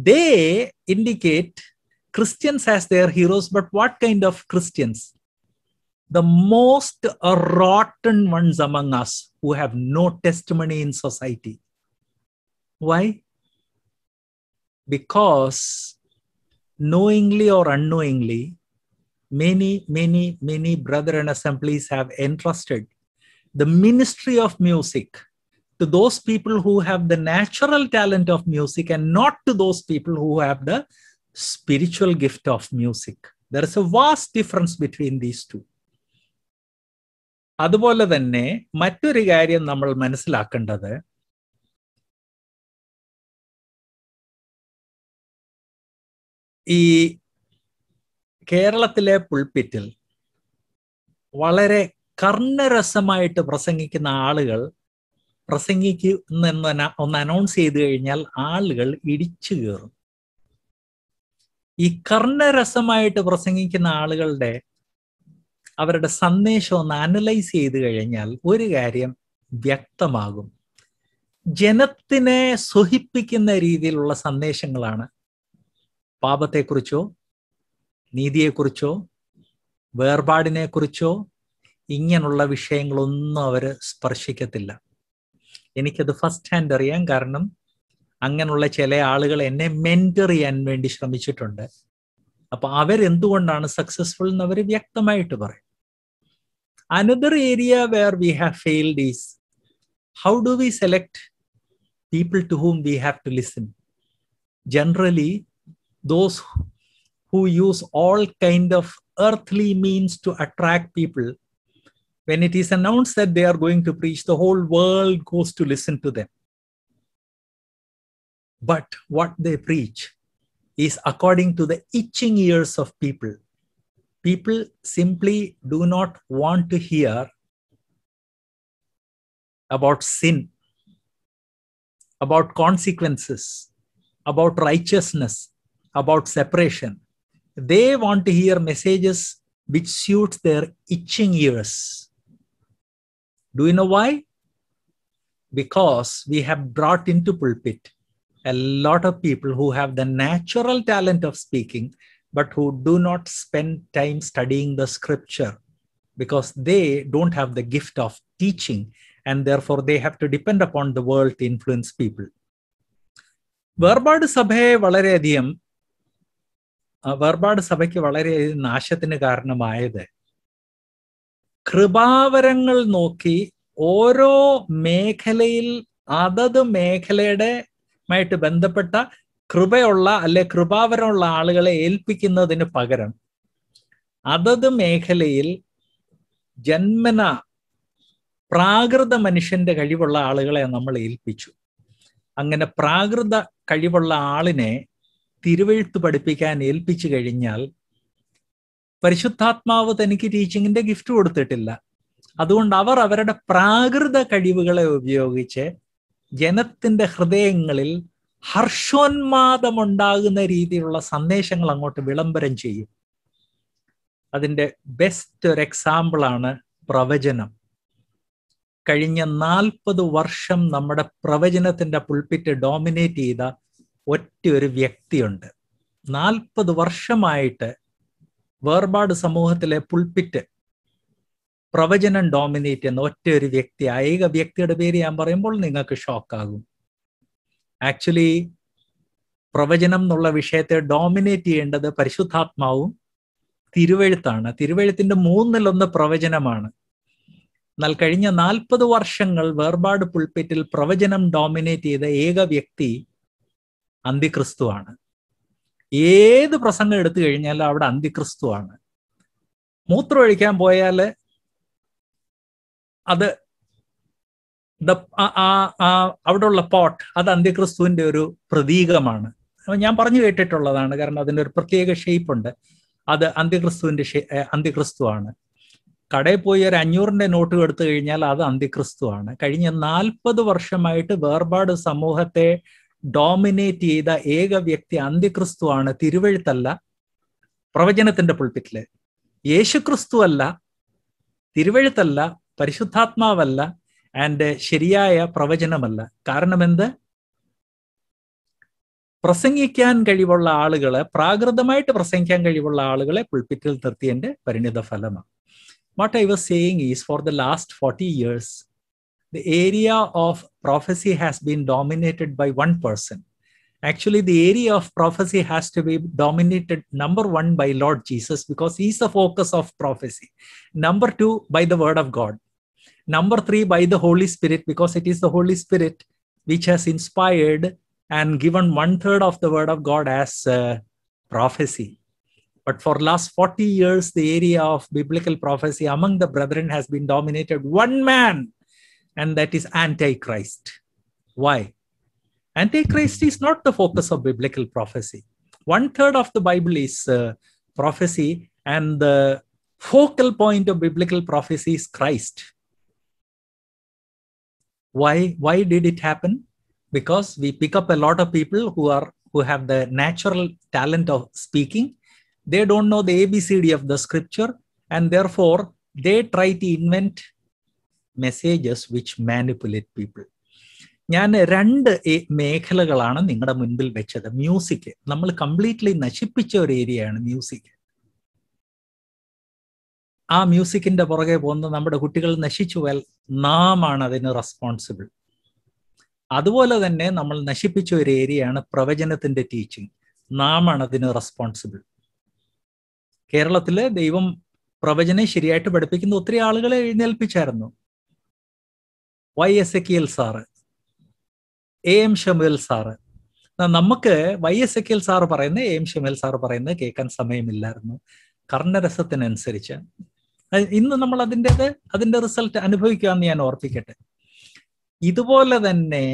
they indicate Christians as their heroes, but what kind of Christians? the most rotten ones among us who have no testimony in society. Why? Because knowingly or unknowingly, many, many, many brethren assemblies have entrusted the ministry of music to those people who have the natural talent of music and not to those people who have the spiritual gift of music. There is a vast difference between these two. അതുപോലെ തന്നെ മറ്റൊരു കാര്യം നമ്മൾ മനസ്സിലാക്കേണ്ടത് ഈ കേരളത്തിലെ പുൾപിറ്റിൽ വളരെ കർണരസമായിട്ട് പ്രസംഗിക്കുന്ന ആളുകൾ പ്രസംഗിക്കുന്ന ഒന്ന് അനൗൺസ് ചെയ്തു കഴിഞ്ഞാൽ ആളുകൾ ഇടിച്ചു കയറും ഈ കർണരസമായിട്ട് പ്രസംഗിക്കുന്ന ആളുകളുടെ അവരുടെ സന്ദേശം ഒന്ന് അനലൈസ് ചെയ്ത് കഴിഞ്ഞാൽ ഒരു കാര്യം വ്യക്തമാകും ജനത്തിനെ സുഹിപ്പിക്കുന്ന രീതിയിലുള്ള സന്ദേശങ്ങളാണ് പാപത്തെക്കുറിച്ചോ നീതിയെക്കുറിച്ചോ വേർപാടിനെക്കുറിച്ചോ ഇങ്ങനെയുള്ള വിഷയങ്ങളൊന്നും അവർ സ്പർശിക്കത്തില്ല എനിക്കത് ഫസ്റ്റ് ഹാൻഡ് അറിയാം കാരണം അങ്ങനെയുള്ള ചില ആളുകൾ എന്നെ മെൻറ്റർ ചെയ്യാൻ വേണ്ടി ശ്രമിച്ചിട്ടുണ്ട് അപ്പൊ അവരെന്തുകൊണ്ടാണ് സക്സസ്ഫുൾ എന്ന് അവർ വ്യക്തമായിട്ട് പറയും another area where we have failed is how do we select people to whom we have to listen generally those who use all kind of earthly means to attract people when it is announced that they are going to preach the whole world goes to listen to them but what they preach is according to the itching ears of people. People simply do not want to hear about sin, about consequences, about righteousness, about separation. They want to hear messages which suit their itching ears. Do you know why? Because we have brought into pulpit a lot of people who have the natural talent of speaking, but who do not spend time studying the scripture because they don't have the gift of teaching and therefore they have to depend upon the world to influence people. വേർപാട് സഭയെ വളരെയധികം വേർപാട് സഭയ്ക്ക് വളരെയധികം നാശത്തിന് കാരണമായത് കൃപാവരങ്ങൾ നോക്കി ഓരോ മേഖലയിൽ അതത് മേഖലയുടെ മായിട്ട് ബന്ധപ്പെട്ട കൃപയുള്ള അല്ലെ കൃപാവരമുള്ള ആളുകളെ ഏൽപ്പിക്കുന്നതിന് പകരം അതത് മേഖലയിൽ ജന്മന പ്രാകൃത മനുഷ്യന്റെ കഴിവുള്ള ആളുകളെ നമ്മൾ ഏൽപ്പിച്ചു അങ്ങനെ പ്രാകൃത കഴിവുള്ള ആളിനെ തിരുവഴുത്ത് പഠിപ്പിക്കാൻ ഏൽപ്പിച്ചു കഴിഞ്ഞാൽ പരിശുദ്ധാത്മാവ് തനിക്ക് ടീച്ചിങ്ങിന്റെ ഗിഫ്റ്റ് കൊടുത്തിട്ടില്ല അതുകൊണ്ട് അവർ അവരുടെ പ്രാകൃത കഴിവുകളെ ഉപയോഗിച്ച് ജനത്തിന്റെ ഹൃദയങ്ങളിൽ ഹർഷോന്മാദമുണ്ടാകുന്ന രീതിയിലുള്ള സന്ദേശങ്ങൾ അങ്ങോട്ട് വിളംബരം ചെയ്യും അതിൻ്റെ ബെസ്റ്റ് ഒരു എക്സാമ്പിളാണ് പ്രവചനം കഴിഞ്ഞ നാൽപ്പത് വർഷം നമ്മുടെ പ്രവചനത്തിന്റെ പുൾപിറ്റ് ഡോമിനേറ്റ് ചെയ്ത ഒറ്റ ഒരു വ്യക്തിയുണ്ട് നാൽപ്പത് വർഷമായിട്ട് വേർപാട് സമൂഹത്തിലെ പുൾപിറ്റ് പ്രവചനം ഡോമിനേറ്റ് ചെയ്യുന്ന ഒറ്റ ഒരു വ്യക്തി ഏക വ്യക്തിയുടെ പേര് ഞാൻ പറയുമ്പോൾ നിങ്ങൾക്ക് ഷോക്കാകും ആക്ച്വലി പ്രവചനം എന്നുള്ള വിഷയത്തെ ഡോമിനേറ്റ് ചെയ്യേണ്ടത് പരിശുദ്ധാത്മാവും തിരുവഴുത്താണ് തിരുവഴുത്തിന്റെ മൂന്നിലൊന്ന് പ്രവചനമാണ് എന്നാൽ കഴിഞ്ഞ നാൽപ്പത് വർഷങ്ങൾ വേർപാട് പുൾപ്പിറ്റിൽ പ്രവചനം ഡോമിനേറ്റ് ചെയ്ത ഏക വ്യക്തി അന്തിക്രിസ്തുവാണ് ഏത് പ്രസംഗം എടുത്തു കഴിഞ്ഞാലും അവിടെ അന്തിക്രിസ്തുവാണ് മൂത്രം ഒഴിക്കാൻ പോയാൽ അത് ഉള്ള പോട്ട് അത് അന്ത്യക്രിസ്തുവിന്റെ ഒരു പ്രതീകമാണ് ഞാൻ പറഞ്ഞു കേട്ടിട്ടുള്ളതാണ് കാരണം അതിൻ്റെ ഒരു പ്രത്യേക ഷേപ്പ് ഉണ്ട് അത് അന്ത്യക്രിസ്തുവിന്റെ അന്ത്യക്രിസ്തുവാണ് കടയിൽ പോയി ഒരു അഞ്ഞൂറിന്റെ നോട്ട് എടുത്തു കഴിഞ്ഞാൽ അത് അന്ത്യക്രിസ്തുവാണ് കഴിഞ്ഞ നാൽപ്പത് വർഷമായിട്ട് വേർപാട് സമൂഹത്തെ ഡോമിനേറ്റ് ചെയ്ത ഏക വ്യക്തി അന്ത്യക്രിസ്തുവാണ് തിരുവഴുത്തല്ല പ്രവചനത്തിന്റെ പുൽപ്പിറ്റില് യേശുക്രിസ്തു അല്ല തിരുവഴുത്തല്ല പരിശുദ്ധാത്മാവല്ല ആൻഡ് ശരിയായ പ്രവചനമല്ല കാരണം എന്ത് പ്രസംഗിക്കാൻ കഴിവുള്ള ആളുകളെ പ്രാകൃതമായിട്ട് പ്രസംഗിക്കാൻ കഴിവുള്ള ആളുകളെ പുൾപിറ്റിൽ നിർത്തിയതിൻ്റെ പരിണിത ഫലമാണ് what I was saying is for the last forty years the area of prophecy has been dominated by one person. Actually, the area of prophecy has to be dominated, number one, by Lord Jesus, because he's the focus of prophecy. Number two, by the word of God. Number three, by the Holy Spirit, because it is the Holy Spirit which has inspired and given one third of the word of God as uh, prophecy. But for last 40 years, the area of biblical prophecy among the brethren has been dominated one man, and that is Antichrist. Why? Antichrist is not the focus of biblical prophecy. One third of the Bible is uh, prophecy, and the focal point of biblical prophecy is Christ. Why, why did it happen? Because we pick up a lot of people who are who have the natural talent of speaking. They don't know the ABCD of the scripture, and therefore they try to invent messages which manipulate people ഞാൻ രണ്ട് മേഖലകളാണ് നിങ്ങളുടെ മുൻപിൽ വെച്ചത് music നമ്മൾ completely നശിപ്പിച്ച ഒരു ഏരിയയാണ് മ്യൂസിക് ആ മ്യൂസിക്കിന്റെ പുറകെ പോകുന്ന നമ്മുടെ കുട്ടികൾ നശിച്ചു പോയാൽ നാം ആണ് അതിന് റെസ്പോൺസിബിൾ അതുപോലെ തന്നെ നമ്മൾ നശിപ്പിച്ച ഒരു ഏരിയയാണ് പ്രവചനത്തിന്റെ ടീച്ചിങ് നാം ആണ് അതിന് റെസ്പോൺസിബിൾ കേരളത്തിലെ ദൈവം പ്രവചനെ ശരിയായിട്ട് പഠിപ്പിക്കുന്ന ഒത്തിരി ആളുകളെ എഴുന്നേൽപ്പിച്ചായിരുന്നു Y S A L sir A M Shamul sir നമുക്ക് Y S A L sir പറയുന്നത് എ എം ഷമുൽ സാറ് പറയുന്നത് കേൾക്കാൻ സമയമില്ലായിരുന്നു കർണരസത്തിനനുസരിച്ച് ഇന്ന് നമ്മൾ അതിൻ്റെത് അതിൻ്റെ റിസൾട്ട് അനുഭവിക്കാമെന്ന് ഞാൻ ഓർപ്പിക്കട്ടെ ഇതുപോലെ തന്നെ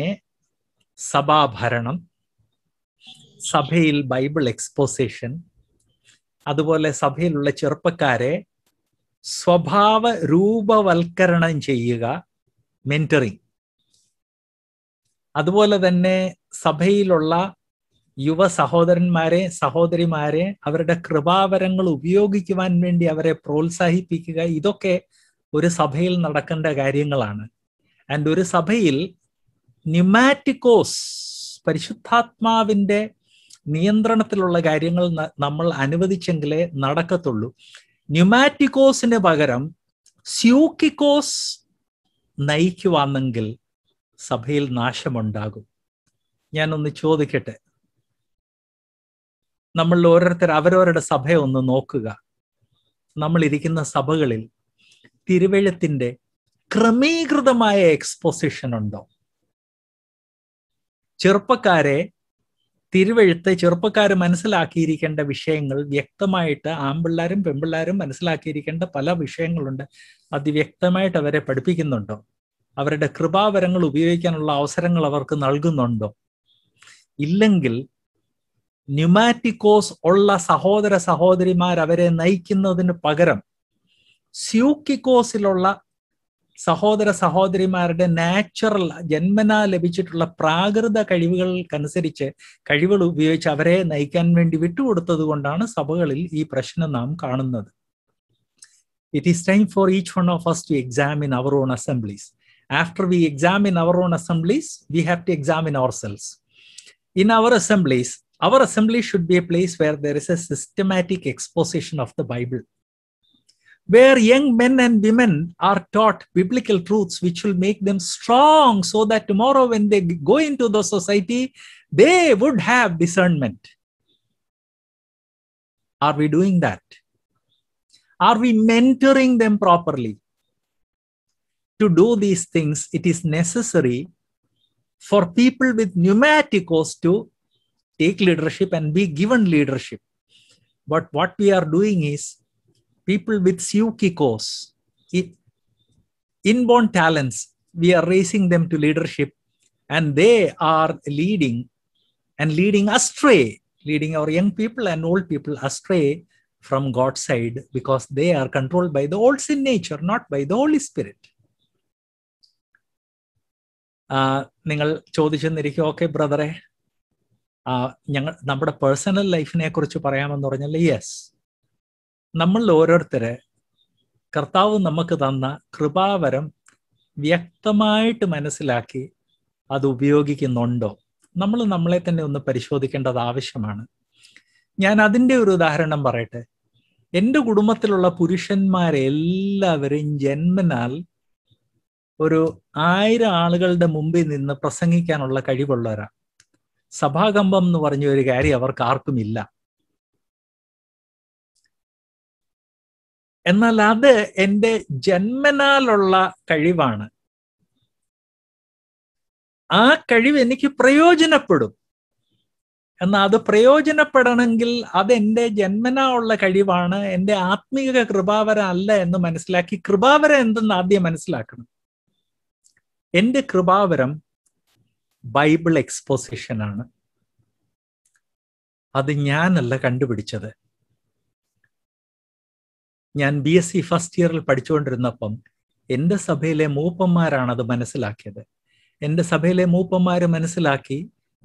സഭാഭരണം സഭയിൽ ബൈബിൾ എക്സ്പോസേഷൻ അതുപോലെ സഭയിലുള്ള ചെറുപ്പക്കാരെ സ്വഭാവ രൂപവൽക്കരണം ചെയ്യുക മെന്ററിങ് അതുപോലെ തന്നെ സഭയിലുള്ള യുവ സഹോദരന്മാരെ സഹോദരിമാരെ അവരുടെ കൃപാവരങ്ങൾ ഉപയോഗിക്കുവാൻ വേണ്ടി അവരെ പ്രോത്സാഹിപ്പിക്കുക ഇതൊക്കെ ഒരു സഭയിൽ നടക്കേണ്ട കാര്യങ്ങളാണ് ആൻഡ് ഒരു സഭയിൽ ന്യൂമാറ്റിക്കോസ് പരിശുദ്ധാത്മാവിൻ്റെ നിയന്ത്രണത്തിലുള്ള കാര്യങ്ങൾ നമ്മൾ അനുവദിച്ചെങ്കിലേ നടക്കത്തുള്ളൂ ന്യൂമാറ്റിക്കോസിന് പകരം സ്യൂക്കിക്കോസ് നയിക്കുവാന്നെങ്കിൽ സഭയിൽ നാശമുണ്ടാകും ഞാനൊന്ന് ചോദിക്കട്ടെ നമ്മൾ ഓരോരുത്തർ അവരവരുടെ ഒന്ന് നോക്കുക നമ്മളിരിക്കുന്ന സഭകളിൽ തിരുവഴുത്തിൻ്റെ ക്രമീകൃതമായ എക്സ്പോസിഷൻ ഉണ്ടോ ചെറുപ്പക്കാരെ തിരുവഴുത്ത് ചെറുപ്പക്കാർ മനസ്സിലാക്കിയിരിക്കേണ്ട വിഷയങ്ങൾ വ്യക്തമായിട്ട് ആമ്പിള്ളാരും പെമ്പിള്ളാരും മനസ്സിലാക്കിയിരിക്കേണ്ട പല വിഷയങ്ങളുണ്ട് അതിവ്യക്തമായിട്ട് അവരെ പഠിപ്പിക്കുന്നുണ്ടോ അവരുടെ കൃപാവരങ്ങൾ ഉപയോഗിക്കാനുള്ള അവസരങ്ങൾ അവർക്ക് നൽകുന്നുണ്ടോ ഇല്ലെങ്കിൽ ന്യൂമാറ്റിക്കോസ് ഉള്ള സഹോദര സഹോദരിമാർ അവരെ നയിക്കുന്നതിന് പകരം സ്യൂക്കിക്കോസിലുള്ള സഹോദര സഹോദരിമാരുടെ നാച്ചുറൽ ജന്മനാ ലഭിച്ചിട്ടുള്ള പ്രാകൃത കഴിവുകൾക്കനുസരിച്ച് കഴിവുകൾ ഉപയോഗിച്ച് അവരെ നയിക്കാൻ വേണ്ടി വിട്ടുകൊടുത്തത് കൊണ്ടാണ് സഭകളിൽ ഈ പ്രശ്നം നാം കാണുന്നത് it is time for each one of first to examine our own assemblies after we examine our own assemblies we have to examine our selves in our assemblies our assembly should be a place where there is a systematic exposition of the Bible, where young men and women are taught biblical truths which will make them strong so that tomorrow when they go into the society, they would have discernment. Are we doing that? Are we mentoring them properly? To do these things, it is necessary for people with pneumaticos to take leadership and be given leadership. But what we are doing is people with Syukikos, inborn talents, we are raising them to leadership and they are leading and leading astray, leading our young people and old people astray from God's side because they are controlled by the old sin nature, not by the Holy Spirit. Uh, നിങ്ങൾ ചോദിച്ചെന്നിരിക്കും okay ബ്രദറെ ഞങ്ങൾ നമ്മുടെ personal ലൈഫിനെ കുറിച്ച് പറയാമെന്ന് പറഞ്ഞാൽ yes നമ്മൾ ഓരോരുത്തരെ കർത്താവ് നമുക്ക് തന്ന കൃപാവരം വ്യക്തമായിട്ട് മനസ്സിലാക്കി അത് ഉപയോഗിക്കുന്നുണ്ടോ നമ്മൾ നമ്മളെ തന്നെ ഒന്ന് പരിശോധിക്കേണ്ടത് ആവശ്യമാണ് ഞാൻ അതിൻ്റെ ഒരു ഉദാഹരണം പറയട്ടെ എൻ്റെ കുടുംബത്തിലുള്ള പുരുഷന്മാരെല്ലാവരും ജന്മനാൽ ഒരു ആയിരം ആളുകളുടെ മുമ്പിൽ നിന്ന് പ്രസംഗിക്കാനുള്ള കഴിവുള്ളവരാണ് സഭാകമ്പം എന്ന് പറഞ്ഞ ഒരു കാര്യം അവർക്ക് ആർക്കും ഇല്ല എന്നാൽ അത് എൻ്റെ ജന്മനാലുള്ള കഴിവാണ് ആ കഴിവ് എനിക്ക് പ്രയോജനപ്പെടും എന്നാൽ അത് പ്രയോജനപ്പെടണമെങ്കിൽ അതെൻ്റെ ജന്മനാ ഉള്ള കഴിവാണ് എൻ്റെ ആത്മീക കൃപാവര അല്ല എന്ന് മനസ്സിലാക്കി കൃപാവര എന്തെന്ന് ആദ്യം മനസ്സിലാക്കണം എൻ്റെ കൃപാവരം ബൈബിൾ എക്സ്പോസിഷനാണ് അത് ഞാനല്ല കണ്ടുപിടിച്ചത് ഞാൻ ബി എസ് സി ഫസ്റ്റ് ഇയറിൽ പഠിച്ചുകൊണ്ടിരുന്നപ്പം എൻ്റെ സഭയിലെ മൂപ്പന്മാരാണ് അത് മനസ്സിലാക്കിയത് എൻ്റെ സഭയിലെ മൂപ്പന്മാർ മനസ്സിലാക്കി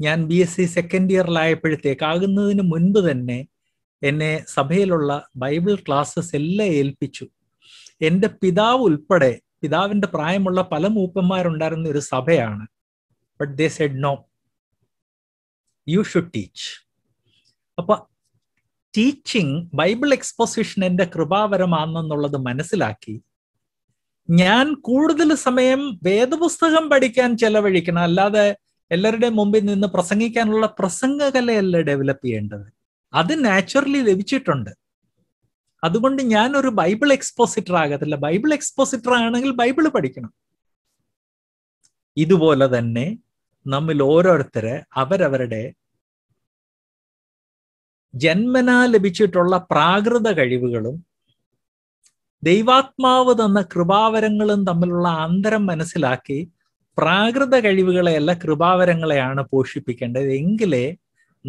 ഞാൻ ബി എസ് സി സെക്കൻഡ് ഇയറിലായപ്പോഴത്തേക്ക് ആകുന്നതിന് മുൻപ് തന്നെ എന്നെ സഭയിലുള്ള ബൈബിൾ ക്ലാസ്സസ് എല്ലാം ഏൽപ്പിച്ചു എൻ്റെ പിതാവ് ഉൾപ്പെടെ പിതാവിൻ്റെ പ്രായമുള്ള പല മൂപ്പന്മാരുണ്ടായിരുന്ന ഒരു സഭയാണ് but they said no you should teach അപ്പൊ ടീച്ചിങ് ബൈബിൾ എക്സ്പോസിഷൻ എന്റെ കൃപാവരമാണെന്നുള്ളത് മനസ്സിലാക്കി ഞാൻ കൂടുതൽ സമയം വേദപുസ്തകം പഠിക്കാൻ ചെലവഴിക്കണം അല്ലാതെ എല്ലാവരുടെയും മുമ്പിൽ നിന്ന് പ്രസംഗിക്കാനുള്ള പ്രസംഗകലയല്ല ഡെവലപ്പ് ചെയ്യേണ്ടത് അത് നാച്ചുറലി ലഭിച്ചിട്ടുണ്ട് അതുകൊണ്ട് ഞാൻ ഒരു ബൈബിൾ എക്സ്പോസിറ്റർ ആകത്തില്ല ബൈബിൾ എക്സ്പോസിറ്റർ ആണെങ്കിൽ ബൈബിൾ പഠിക്കണം ഇതുപോലെ തന്നെ നമ്മിൽ ഓരോരുത്തരെ അവരവരുടെ ജന്മനാ ലഭിച്ചിട്ടുള്ള പ്രാകൃത കഴിവുകളും ദൈവാത്മാവ് തന്ന കൃപാവരങ്ങളും തമ്മിലുള്ള അന്തരം മനസ്സിലാക്കി പ്രാകൃത കഴിവുകളെയല്ല കൃപാവരങ്ങളെയാണ് പോഷിപ്പിക്കേണ്ടത് എങ്കിലേ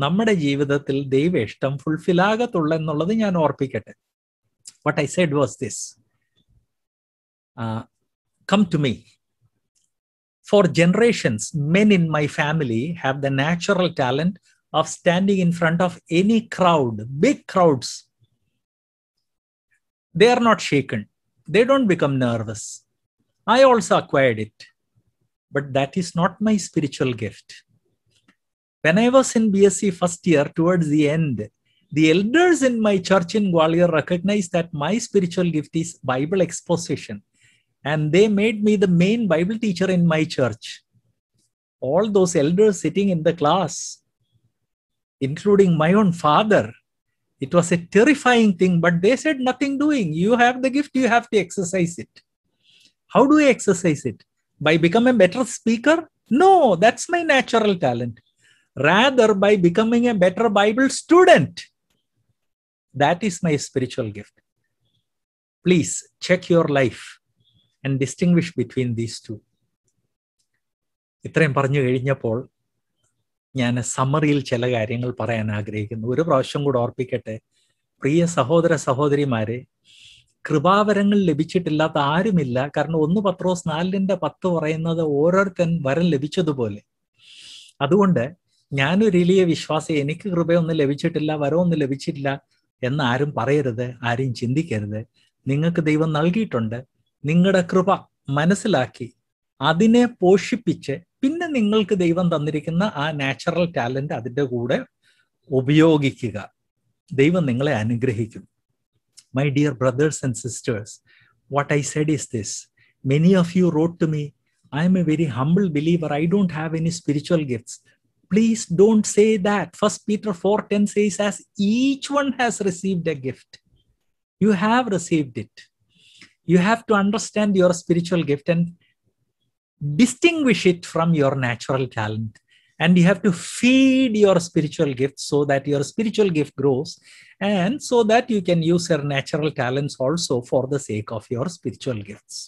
നമ്മുടെ ജീവിതത്തിൽ ദൈവ ഇഷ്ടം ഫുൾഫിൽ ആകത്തുള്ള എന്നുള്ളത് ഞാൻ ഓർപ്പിക്കട്ടെ what I said was this come to me For generations, men in my family have the natural talent of standing in front of any crowd, big crowds. They are not shaken, they don't become nervous. I also acquired it, but that is not my spiritual gift. When I was in BSc first year, towards the end, the elders in my church in Gwalior recognized that my spiritual gift is Bible exposition and they made me the main Bible teacher in my church. All those elders sitting in the class, including my own father, it was a terrifying thing, but they said, Nothing doing. You have the gift, you have to exercise it. How do I exercise it? By becoming a better speaker? No, that's my natural talent. Rather, by becoming a better Bible student. That is my spiritual gift. Please check your life and distinguish between these two ഇത്രയും പറഞ്ഞു കഴിഞ്ഞപ്പോൾ ഞാൻ സമ്മറിയിൽ ചില കാര്യങ്ങൾ പറയാൻ ആഗ്രഹിക്കുന്നു ഒരു പ്രാവശ്യം കൂടെ ഓർപ്പിക്കട്ടെ പ്രിയ സഹോദര സഹോദരിമാരെ കൃപാവരങ്ങൾ ലഭിച്ചിട്ടില്ലാത്ത ആരുമില്ല കാരണം ഒന്ന് പത്രോസ് നാലിൻ്റെ പത്ത് പറയുന്നത് ഓരോരുത്തൻ വരം ലഭിച്ചതുപോലെ അതുകൊണ്ട് ഞാനൊരു എലിയ വിശ്വാസം എനിക്ക് കൃപയൊന്നും ലഭിച്ചിട്ടില്ല വരമൊന്നും ലഭിച്ചിട്ടില്ല എന്ന് ആരും പറയരുത് ആരും ചിന്തിക്കരുത് നിങ്ങൾക്ക് ദൈവം നൽകിയിട്ടുണ്ട് നിങ്ങളുടെ കൃപ മനസ്സിലാക്കി അതിനെ പോഷിപ്പിച്ച് പിന്നെ നിങ്ങൾക്ക് ദൈവം തന്നിരിക്കുന്ന ആ നാച്ചുറൽ ടാലന്റ് അതിൻ്റെ കൂടെ ഉപയോഗിക്കുക ദൈവം നിങ്ങളെ അനുഗ്രഹിക്കും my dear brothers and sisters what I said is this many of you wrote to me I'm a very humble believer I don't have any spiritual gifts please don't say that first peter 4:10 says as each one has received a gift you have received it you have to understand your spiritual gift and distinguish it from your natural talent and you have to feed your spiritual gift so that your spiritual gift grows and so that you can use your natural talents also for the sake of your spiritual gifts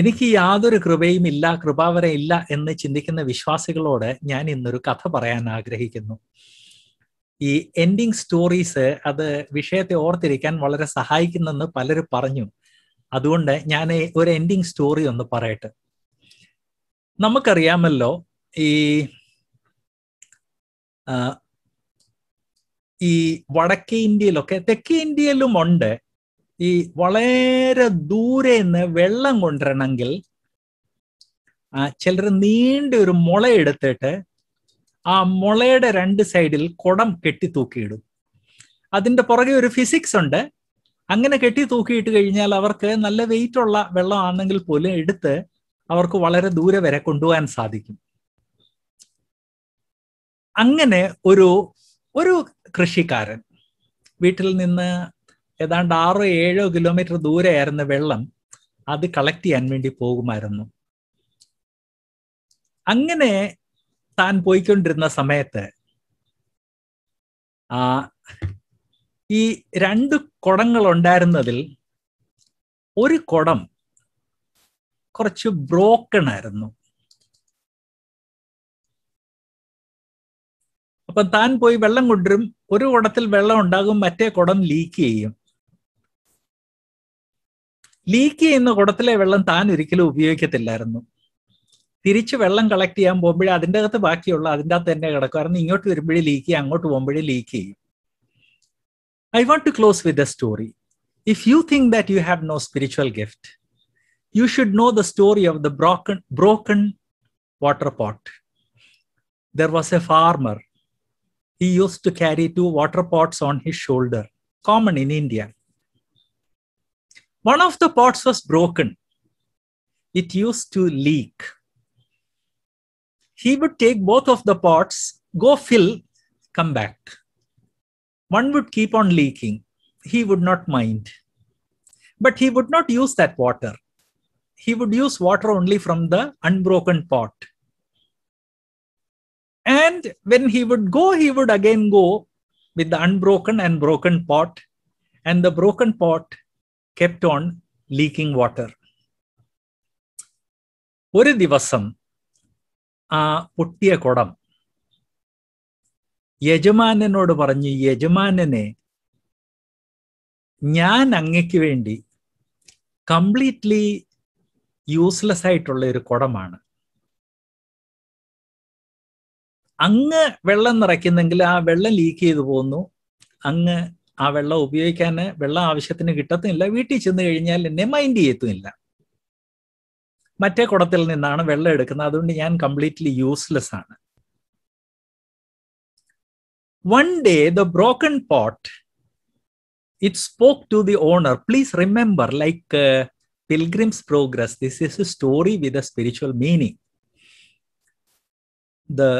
എനിക്ക് യാതൊരു കൃപയും ഇല്ല കൃപാവര ഇല്ല എന്ന് ചിന്തിക്കുന്ന വിശ്വാസികളോട് ഞാൻ ഇന്നൊരു കഥ പറയാൻ ആഗ്രഹിക്കുന്നു ഈ എൻഡിങ് സ്റ്റോറീസ് അത് വിഷയത്തെ ഓർത്തിരിക്കാൻ വളരെ സഹായിക്കുന്നെന്ന് പലരും പറഞ്ഞു അതുകൊണ്ട് ഞാൻ ഒരു എൻഡിങ് സ്റ്റോറി ഒന്ന് പറയട്ടെ നമുക്കറിയാമല്ലോ ഈ ഈ വടക്കേ ഇന്ത്യയിലൊക്കെ തെക്കേ ഇന്ത്യയിലും ഉണ്ട് ഈ വളരെ ദൂരെ നിന്ന് വെള്ളം കൊണ്ടുവരണമെങ്കിൽ ചിലർ നീണ്ട ഒരു മുള എടുത്തിട്ട് ആ മുളയുടെ രണ്ട് സൈഡിൽ കുടം കെട്ടി തൂക്കിയിടും അതിന്റെ പുറകെ ഒരു ഫിസിക്സ് ഉണ്ട് അങ്ങനെ കെട്ടി തൂക്കിയിട്ട് കഴിഞ്ഞാൽ അവർക്ക് നല്ല വെയിറ്റ് ഉള്ള വെള്ളം ആണെങ്കിൽ പോലും എടുത്ത് അവർക്ക് വളരെ ദൂരെ വരെ കൊണ്ടുപോകാൻ സാധിക്കും അങ്ങനെ ഒരു ഒരു കൃഷിക്കാരൻ വീട്ടിൽ നിന്ന് ഏതാണ്ട് ആറോ ഏഴോ കിലോമീറ്റർ ദൂരെ ആയിരുന്ന വെള്ളം അത് കളക്ട് ചെയ്യാൻ വേണ്ടി പോകുമായിരുന്നു അങ്ങനെ താൻ പോയിക്കൊണ്ടിരുന്ന സമയത്ത് ആ ഈ രണ്ട് കുടങ്ങൾ ഉണ്ടായിരുന്നതിൽ ഒരു കുടം കുറച്ച് ബ്രോക്കൺ ആയിരുന്നു അപ്പൊ താൻ പോയി വെള്ളം കൊണ്ടുവരും ഒരു കുടത്തിൽ വെള്ളം ഉണ്ടാകും മറ്റേ കുടം ലീക്ക് ചെയ്യും ലീക്ക് ചെയ്യുന്ന കുടത്തിലെ വെള്ളം താൻ ഒരിക്കലും ഉപയോഗിക്കത്തില്ലായിരുന്നു തിരിച്ച് വെള്ളം കളക്ട് ചെയ്യാൻ പോകുമ്പോഴേ അതിൻ്റെ അകത്ത് ബാക്കിയുള്ള അതിൻ്റെ അകത്ത് തന്നെ കിടക്കുമായിരുന്നു ഇങ്ങോട്ട് വരുമ്പോഴേ ലീക്ക് ചെയ്യും അങ്ങോട്ട് പോകുമ്പോഴേ ലീക്ക് ചെയ്യും I want to close with a story if you think that you have no spiritual gift you should know the story of the broken broken water pot there was a farmer he used to carry two water pots on his shoulder, common in India. One of the pots was broken. It used to leak he would take both of the pots, go fill, come back. One would keep on leaking. He would not mind. But he would not use that water. He would use water only from the unbroken pot. And when he would go, he would again go with the unbroken and broken pot. And the broken pot kept on leaking water. ഒരു ദിവസം ആ പൊട്ടിയ കുടം യജമാനനോട് പറഞ്ഞു യജമാനനെ ഞാൻ അങ്ങക്ക് വേണ്ടി കംപ്ലീറ്റ്ലി യൂസ്ലെസ് ആയിട്ടുള്ള ഒരു കുടമാണ് അങ്ങ് വെള്ളം നിറയ്ക്കുന്നെങ്കിൽ ആ വെള്ളം ലീക്ക് ചെയ്തു പോകുന്നു അങ്ങ് ആ വെള്ളം ഉപയോഗിക്കാൻ വെള്ളം ആവശ്യത്തിന് കിട്ടത്തുമില്ല വീട്ടിൽ ചെന്ന് കഴിഞ്ഞാൽ എന്നെ മൈൻഡ് ചെയ്യത്തുമില്ല മറ്റേ കുടത്തിൽ നിന്നാണ് വെള്ളം എടുക്കുന്നത് അതുകൊണ്ട് ഞാൻ കംപ്ലീറ്റ്ലി യൂസ്ലെസ് ആണ് one day the broken pot it spoke to the owner please remember like Pilgrim's Progress this is a story with a spiritual meaning the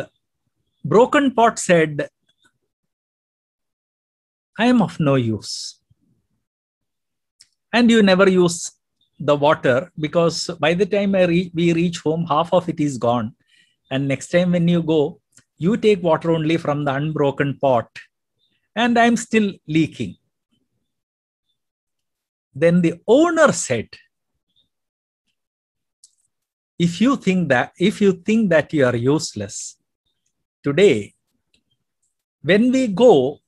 broken pot said I am of no use. And you never use the water because by the time re- we reach home, half of it is gone. And next time when you go, you take water only from the unbroken pot, and I'm still leaking. Then the owner said, if you think that if you think that you are useless today when we go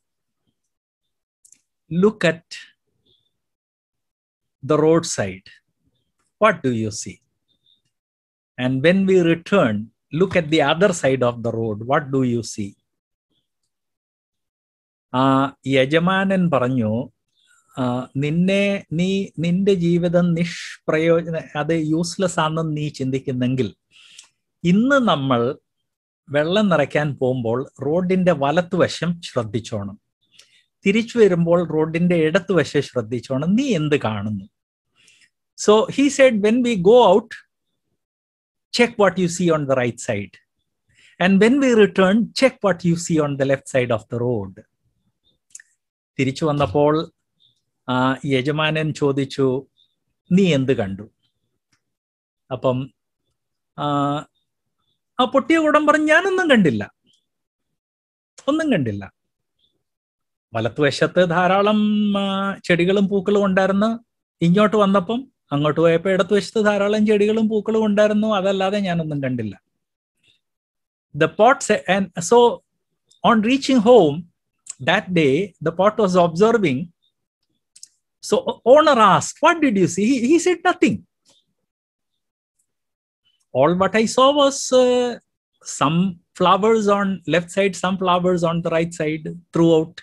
look at the roadside, what do you see? And when we return, look at the other side of the road. What do you see? ആ യജമാനൻ പറഞ്ഞു നിന്നെ നീ നിന്റെ ജീവിതം നിഷ്പ്രയോജന അത് useless ആണെന്ന് നീ ചിന്തിക്കുന്നെങ്കിൽ ഇന്ന് നമ്മൾ വെള്ളം നിറയ്ക്കാൻ പോകുമ്പോൾ റോഡിന്റെ വലത്തുവശം ശ്രദ്ധിച്ചോണം തിരിച്ചു വരുമ്പോൾ റോഡിന്റെ വശം ശ്രദ്ധിച്ചോണം നീ എന്ത് കാണുന്നു so he said when we go out check what you see on the right side and when we return check what you see on the left side of the road തിരിച്ചു വന്നപ്പോൾ യജമാനൻ ചോദിച്ചു നീ എന്ത് കണ്ടു അപ്പം ആ പൊട്ടിയ കൂടം പറഞ്ഞു ഞാനൊന്നും കണ്ടില്ല ഒന്നും കണ്ടില്ല വലത്തുവശത്ത് ധാരാളം ചെടികളും പൂക്കളും ഉണ്ടായിരുന്നു ഇങ്ങോട്ട് വന്നപ്പം അങ്ങോട്ട് പോയപ്പോ ഇടത്തു വശത്ത് ധാരാളം ചെടികളും പൂക്കളും ഉണ്ടായിരുന്നു അതല്ലാതെ ഞാനൊന്നും കണ്ടില്ല the pots so on reaching home that day the pot was observing so owner as what did you see he said nothing all what I saw was some flowers on left side some flowers on the right side throughout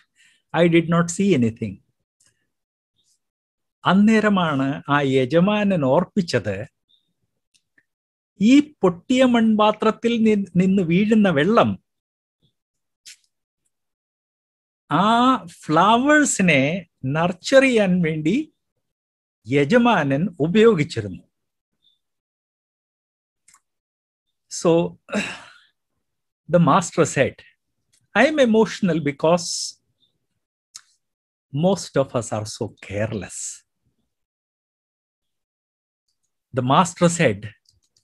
I did not see anything അന്നേരമാണ് ആ യജമാനൻ ഓർപ്പിച്ചത് ഈ പൊട്ടിയ മൺപാത്രത്തിൽ നിന്ന് വീഴുന്ന വെള്ളം ആ ഫ്ലവേഴ്സിനെ nurture ചെയ്യാൻ വേണ്ടി യജമാനൻ ഉപയോഗിച്ചിരുന്നു so the master said I'm emotional because most of us are so careless. The master said,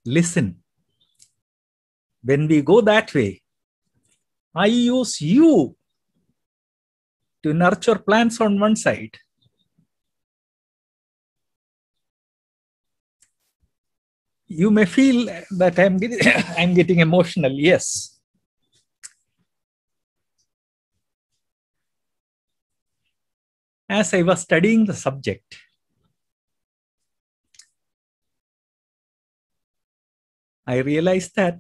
Listen, when we go that way, I use you to nurture plants on one side. You may feel that I'm getting, I'm getting emotional, yes. as I was studying the subject, I realized that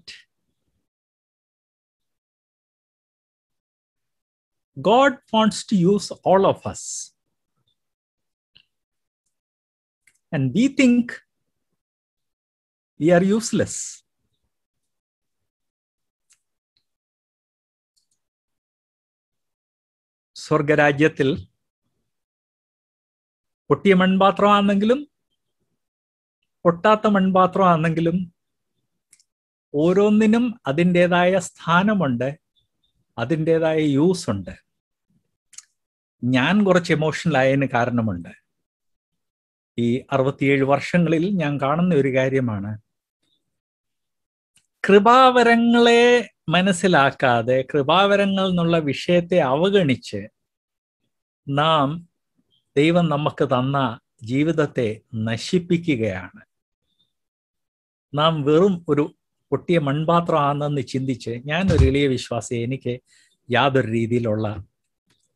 God wants to use all of us. And we think we are useless. സ്വർഗരാജ്യത്തിൽ പൊട്ടിയ മൺപാത്രമാണെങ്കിലും പൊട്ടാത്ത മൺപാത്രമാണെങ്കിലും ഓരോന്നിനും അതിൻ്റെതായ സ്ഥാനമുണ്ട് അതിൻ്റെതായ use ഉണ്ട് ഞാൻ കുറച്ച് emotional ആയതിന് കാരണമുണ്ട് ഈ അറുപത്തിയേഴ് വർഷങ്ങളിൽ ഞാൻ കാണുന്ന ഒരു കാര്യമാണ് കൃപാവരങ്ങളെ മനസ്സിലാക്കാതെ കൃപാവരങ്ങൾ എന്നുള്ള വിഷയത്തെ അവഗണിച്ച് നാം ദൈവം നമുക്ക് തന്ന ജീവിതത്തെ നശിപ്പിക്കുകയാണ് നാം വെറും ഒരു പൊട്ടിയ മൺപാത്രമാണെന്ന് ചിന്തിച്ച് ഞാനൊരു എളിയ വിശ്വാസി എനിക്ക് യാതൊരു രീതിയിലുള്ള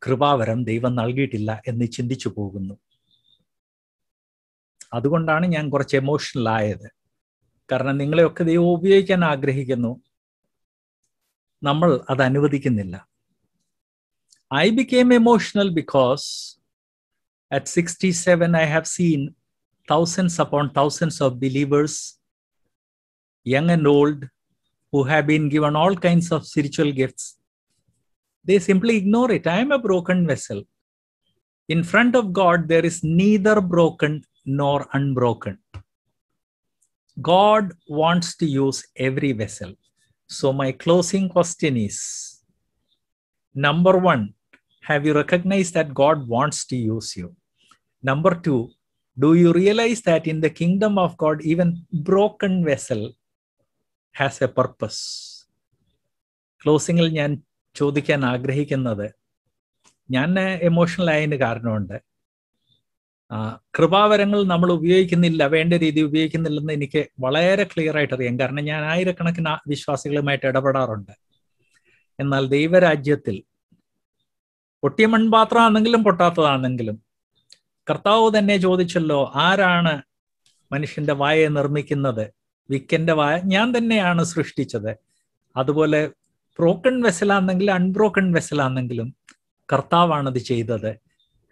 കൃപാവരം ദൈവം നൽകിയിട്ടില്ല എന്ന് ചിന്തിച്ചു പോകുന്നു അതുകൊണ്ടാണ് ഞാൻ കുറച്ച് എമോഷണൽ ആയത് കാരണം നിങ്ങളെയൊക്കെ ദൈവം ഉപയോഗിക്കാൻ ആഗ്രഹിക്കുന്നു നമ്മൾ അത് അനുവദിക്കുന്നില്ല I became emotional because At 67, I have seen thousands upon thousands of believers, young and old, who have been given all kinds of spiritual gifts. They simply ignore it. I am a broken vessel. In front of God, there is neither broken nor unbroken. God wants to use every vessel. So, my closing question is number one, have you recognized that God wants to use you? Number two do you realise that in the kingdom of God even broken vessel has a purpose ക്ലോസിങ്ങിൽ ഞാൻ ചോദിക്കാൻ ആഗ്രഹിക്കുന്നത് ഞാൻ emotional ആയതിന് കാരണമുണ്ട് കൃപാവരങ്ങൾ നമ്മൾ ഉപയോഗിക്കുന്നില്ല വേണ്ട രീതി ഉപയോഗിക്കുന്നില്ലെന്ന് എനിക്ക് വളരെ ക്ലിയർ ആയിട്ട് അറിയാം കാരണം ഞാൻ ആയിരക്കണക്കിന് വിശ്വാസികളുമായിട്ട് ഇടപെടാറുണ്ട് എന്നാൽ ദൈവരാജ്യത്തിൽ പൊട്ടിയ മൺപാത്രമാണെങ്കിലും പൊട്ടാത്തതാണെങ്കിലും കർത്താവ് തന്നെ ചോദിച്ചല്ലോ ആരാണ് മനുഷ്യന്റെ വായെ നിർമ്മിക്കുന്നത് വിക്കന്റെ വായ ഞാൻ തന്നെയാണ് സൃഷ്ടിച്ചത് അതുപോലെ ബ്രോക്കൺ വെസലാണെങ്കിലും അൺബ്രോക്കൺ വെസലാന്നെങ്കിലും കർത്താവാണ് അത് ചെയ്തത്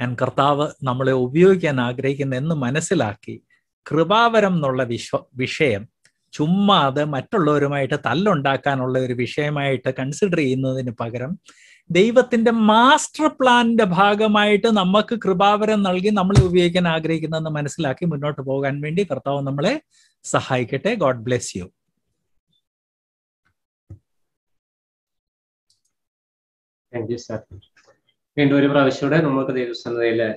ഞാൻ കർത്താവ് നമ്മളെ ഉപയോഗിക്കാൻ ആഗ്രഹിക്കുന്ന എന്ന് മനസ്സിലാക്കി കൃപാവരം എന്നുള്ള വിശ്വ വിഷയം ചുമ്മാ അത് മറ്റുള്ളവരുമായിട്ട് തല്ലുണ്ടാക്കാനുള്ള ഒരു വിഷയമായിട്ട് കൺസിഡർ ചെയ്യുന്നതിന് പകരം ദൈവത്തിന്റെ മാസ്റ്റർ പ്ലാനിന്റെ ഭാഗമായിട്ട് നമുക്ക് കൃപാവരം നൽകി നമ്മൾ ഉപയോഗിക്കാൻ ആഗ്രഹിക്കുന്നതെന്ന് മനസ്സിലാക്കി മുന്നോട്ട് പോകാൻ വേണ്ടി കർത്താവ് നമ്മളെ സഹായിക്കട്ടെ God bless you thank you sir വീണ്ടും ഒരു പ്രാവശ്യം നമുക്ക് ദൈവസന്നതയിലെ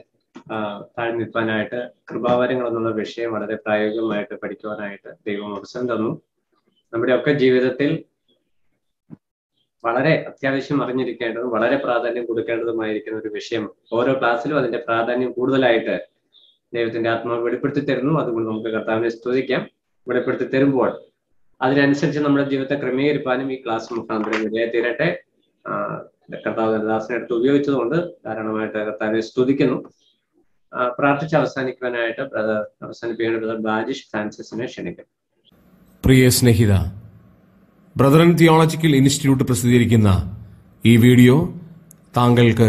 താഴ്ന്നിപ്പാനായിട്ട് കൃപാവരങ്ങൾ എന്നുള്ള വിഷയം വളരെ പ്രായോഗികമായിട്ട് പഠിക്കുവാനായിട്ട് ദൈവം അവസരം തന്നു നമ്മുടെയൊക്കെ ജീവിതത്തിൽ വളരെ അത്യാവശ്യം അറിഞ്ഞിരിക്കേണ്ടതും വളരെ പ്രാധാന്യം കൊടുക്കേണ്ടതുമായിരിക്കുന്ന ഒരു വിഷയം ഓരോ ക്ലാസ്സിലും അതിന്റെ പ്രാധാന്യം കൂടുതലായിട്ട് ദൈവത്തിന്റെ ആത്മാവ് വെളിപ്പെടുത്തി തരുന്നു അതുകൊണ്ട് നമുക്ക് കർത്താവിനെ സ്തുതിക്കാം വെളിപ്പെടുത്തി തരുമ്പോൾ അതിനനുസരിച്ച് നമ്മുടെ ജീവിതത്തെ ക്രമീകരിക്കാനും ഈ ക്ലാസ് മുഖാന്തരം വിജയത്തീരട്ടെ കർത്താവ് ദാസനെ എടുത്ത് ഉപയോഗിച്ചതുകൊണ്ട് ധാരാളമായിട്ട് കർത്താവിനെ സ്തുതിക്കുന്നു പ്രാർത്ഥിച്ച് അവസാനിക്കുവാനായിട്ട് ബ്രദർ അവസാനിപ്പിക്കേണ്ട ബ്രദർ ബാജിഷ് ഫ്രാൻസിസിനെ ക്ഷണിക്കും പ്രിയ സ്നേഹിത ബ്രദറൻ തിയോളജിക്കൽ ഇൻസ്റ്റിറ്റ്യൂട്ട് പ്രസിദ്ധീകരിക്കുന്ന ഈ വീഡിയോ താങ്കൾക്ക്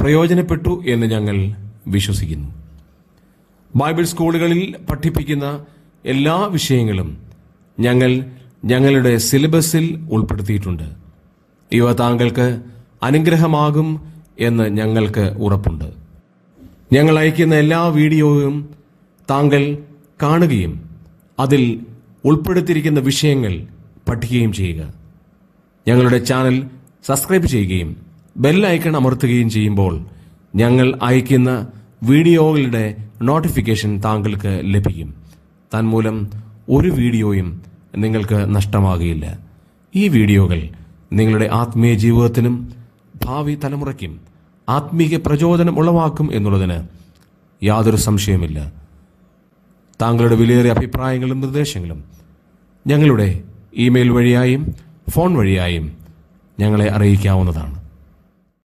പ്രയോജനപ്പെട്ടു എന്ന് ഞങ്ങൾ വിശ്വസിക്കുന്നു ബൈബിൾ സ്കൂളുകളിൽ പഠിപ്പിക്കുന്ന എല്ലാ വിഷയങ്ങളും ഞങ്ങൾ ഞങ്ങളുടെ സിലബസിൽ ഉൾപ്പെടുത്തിയിട്ടുണ്ട് ഇവ താങ്കൾക്ക് അനുഗ്രഹമാകും എന്ന് ഞങ്ങൾക്ക് ഉറപ്പുണ്ട് ഞങ്ങൾ അയക്കുന്ന എല്ലാ വീഡിയോയും താങ്കൾ കാണുകയും അതിൽ ഉൾപ്പെടുത്തിയിരിക്കുന്ന വിഷയങ്ങൾ പഠിക്കുകയും ചെയ്യുക ഞങ്ങളുടെ ചാനൽ സബ്സ്ക്രൈബ് ചെയ്യുകയും ബെൽ ഐക്കൺ അമർത്തുകയും ചെയ്യുമ്പോൾ ഞങ്ങൾ അയക്കുന്ന വീഡിയോകളുടെ നോട്ടിഫിക്കേഷൻ താങ്കൾക്ക് ലഭിക്കും തന്മൂലം ഒരു വീഡിയോയും നിങ്ങൾക്ക് നഷ്ടമാകുകയില്ല ഈ വീഡിയോകൾ നിങ്ങളുടെ ആത്മീയ ജീവിതത്തിനും ഭാവി തലമുറയ്ക്കും ആത്മീയ പ്രചോദനം ഉളവാക്കും എന്നുള്ളതിന് യാതൊരു സംശയമില്ല താങ്കളുടെ വിലയേറിയ അഭിപ്രായങ്ങളും നിർദ്ദേശങ്ങളും ഞങ്ങളുടെ ഇമെയിൽ വഴിയായും ഫോൺ വഴിയായും ഞങ്ങളെ അറിയിക്കാവുന്നതാണ്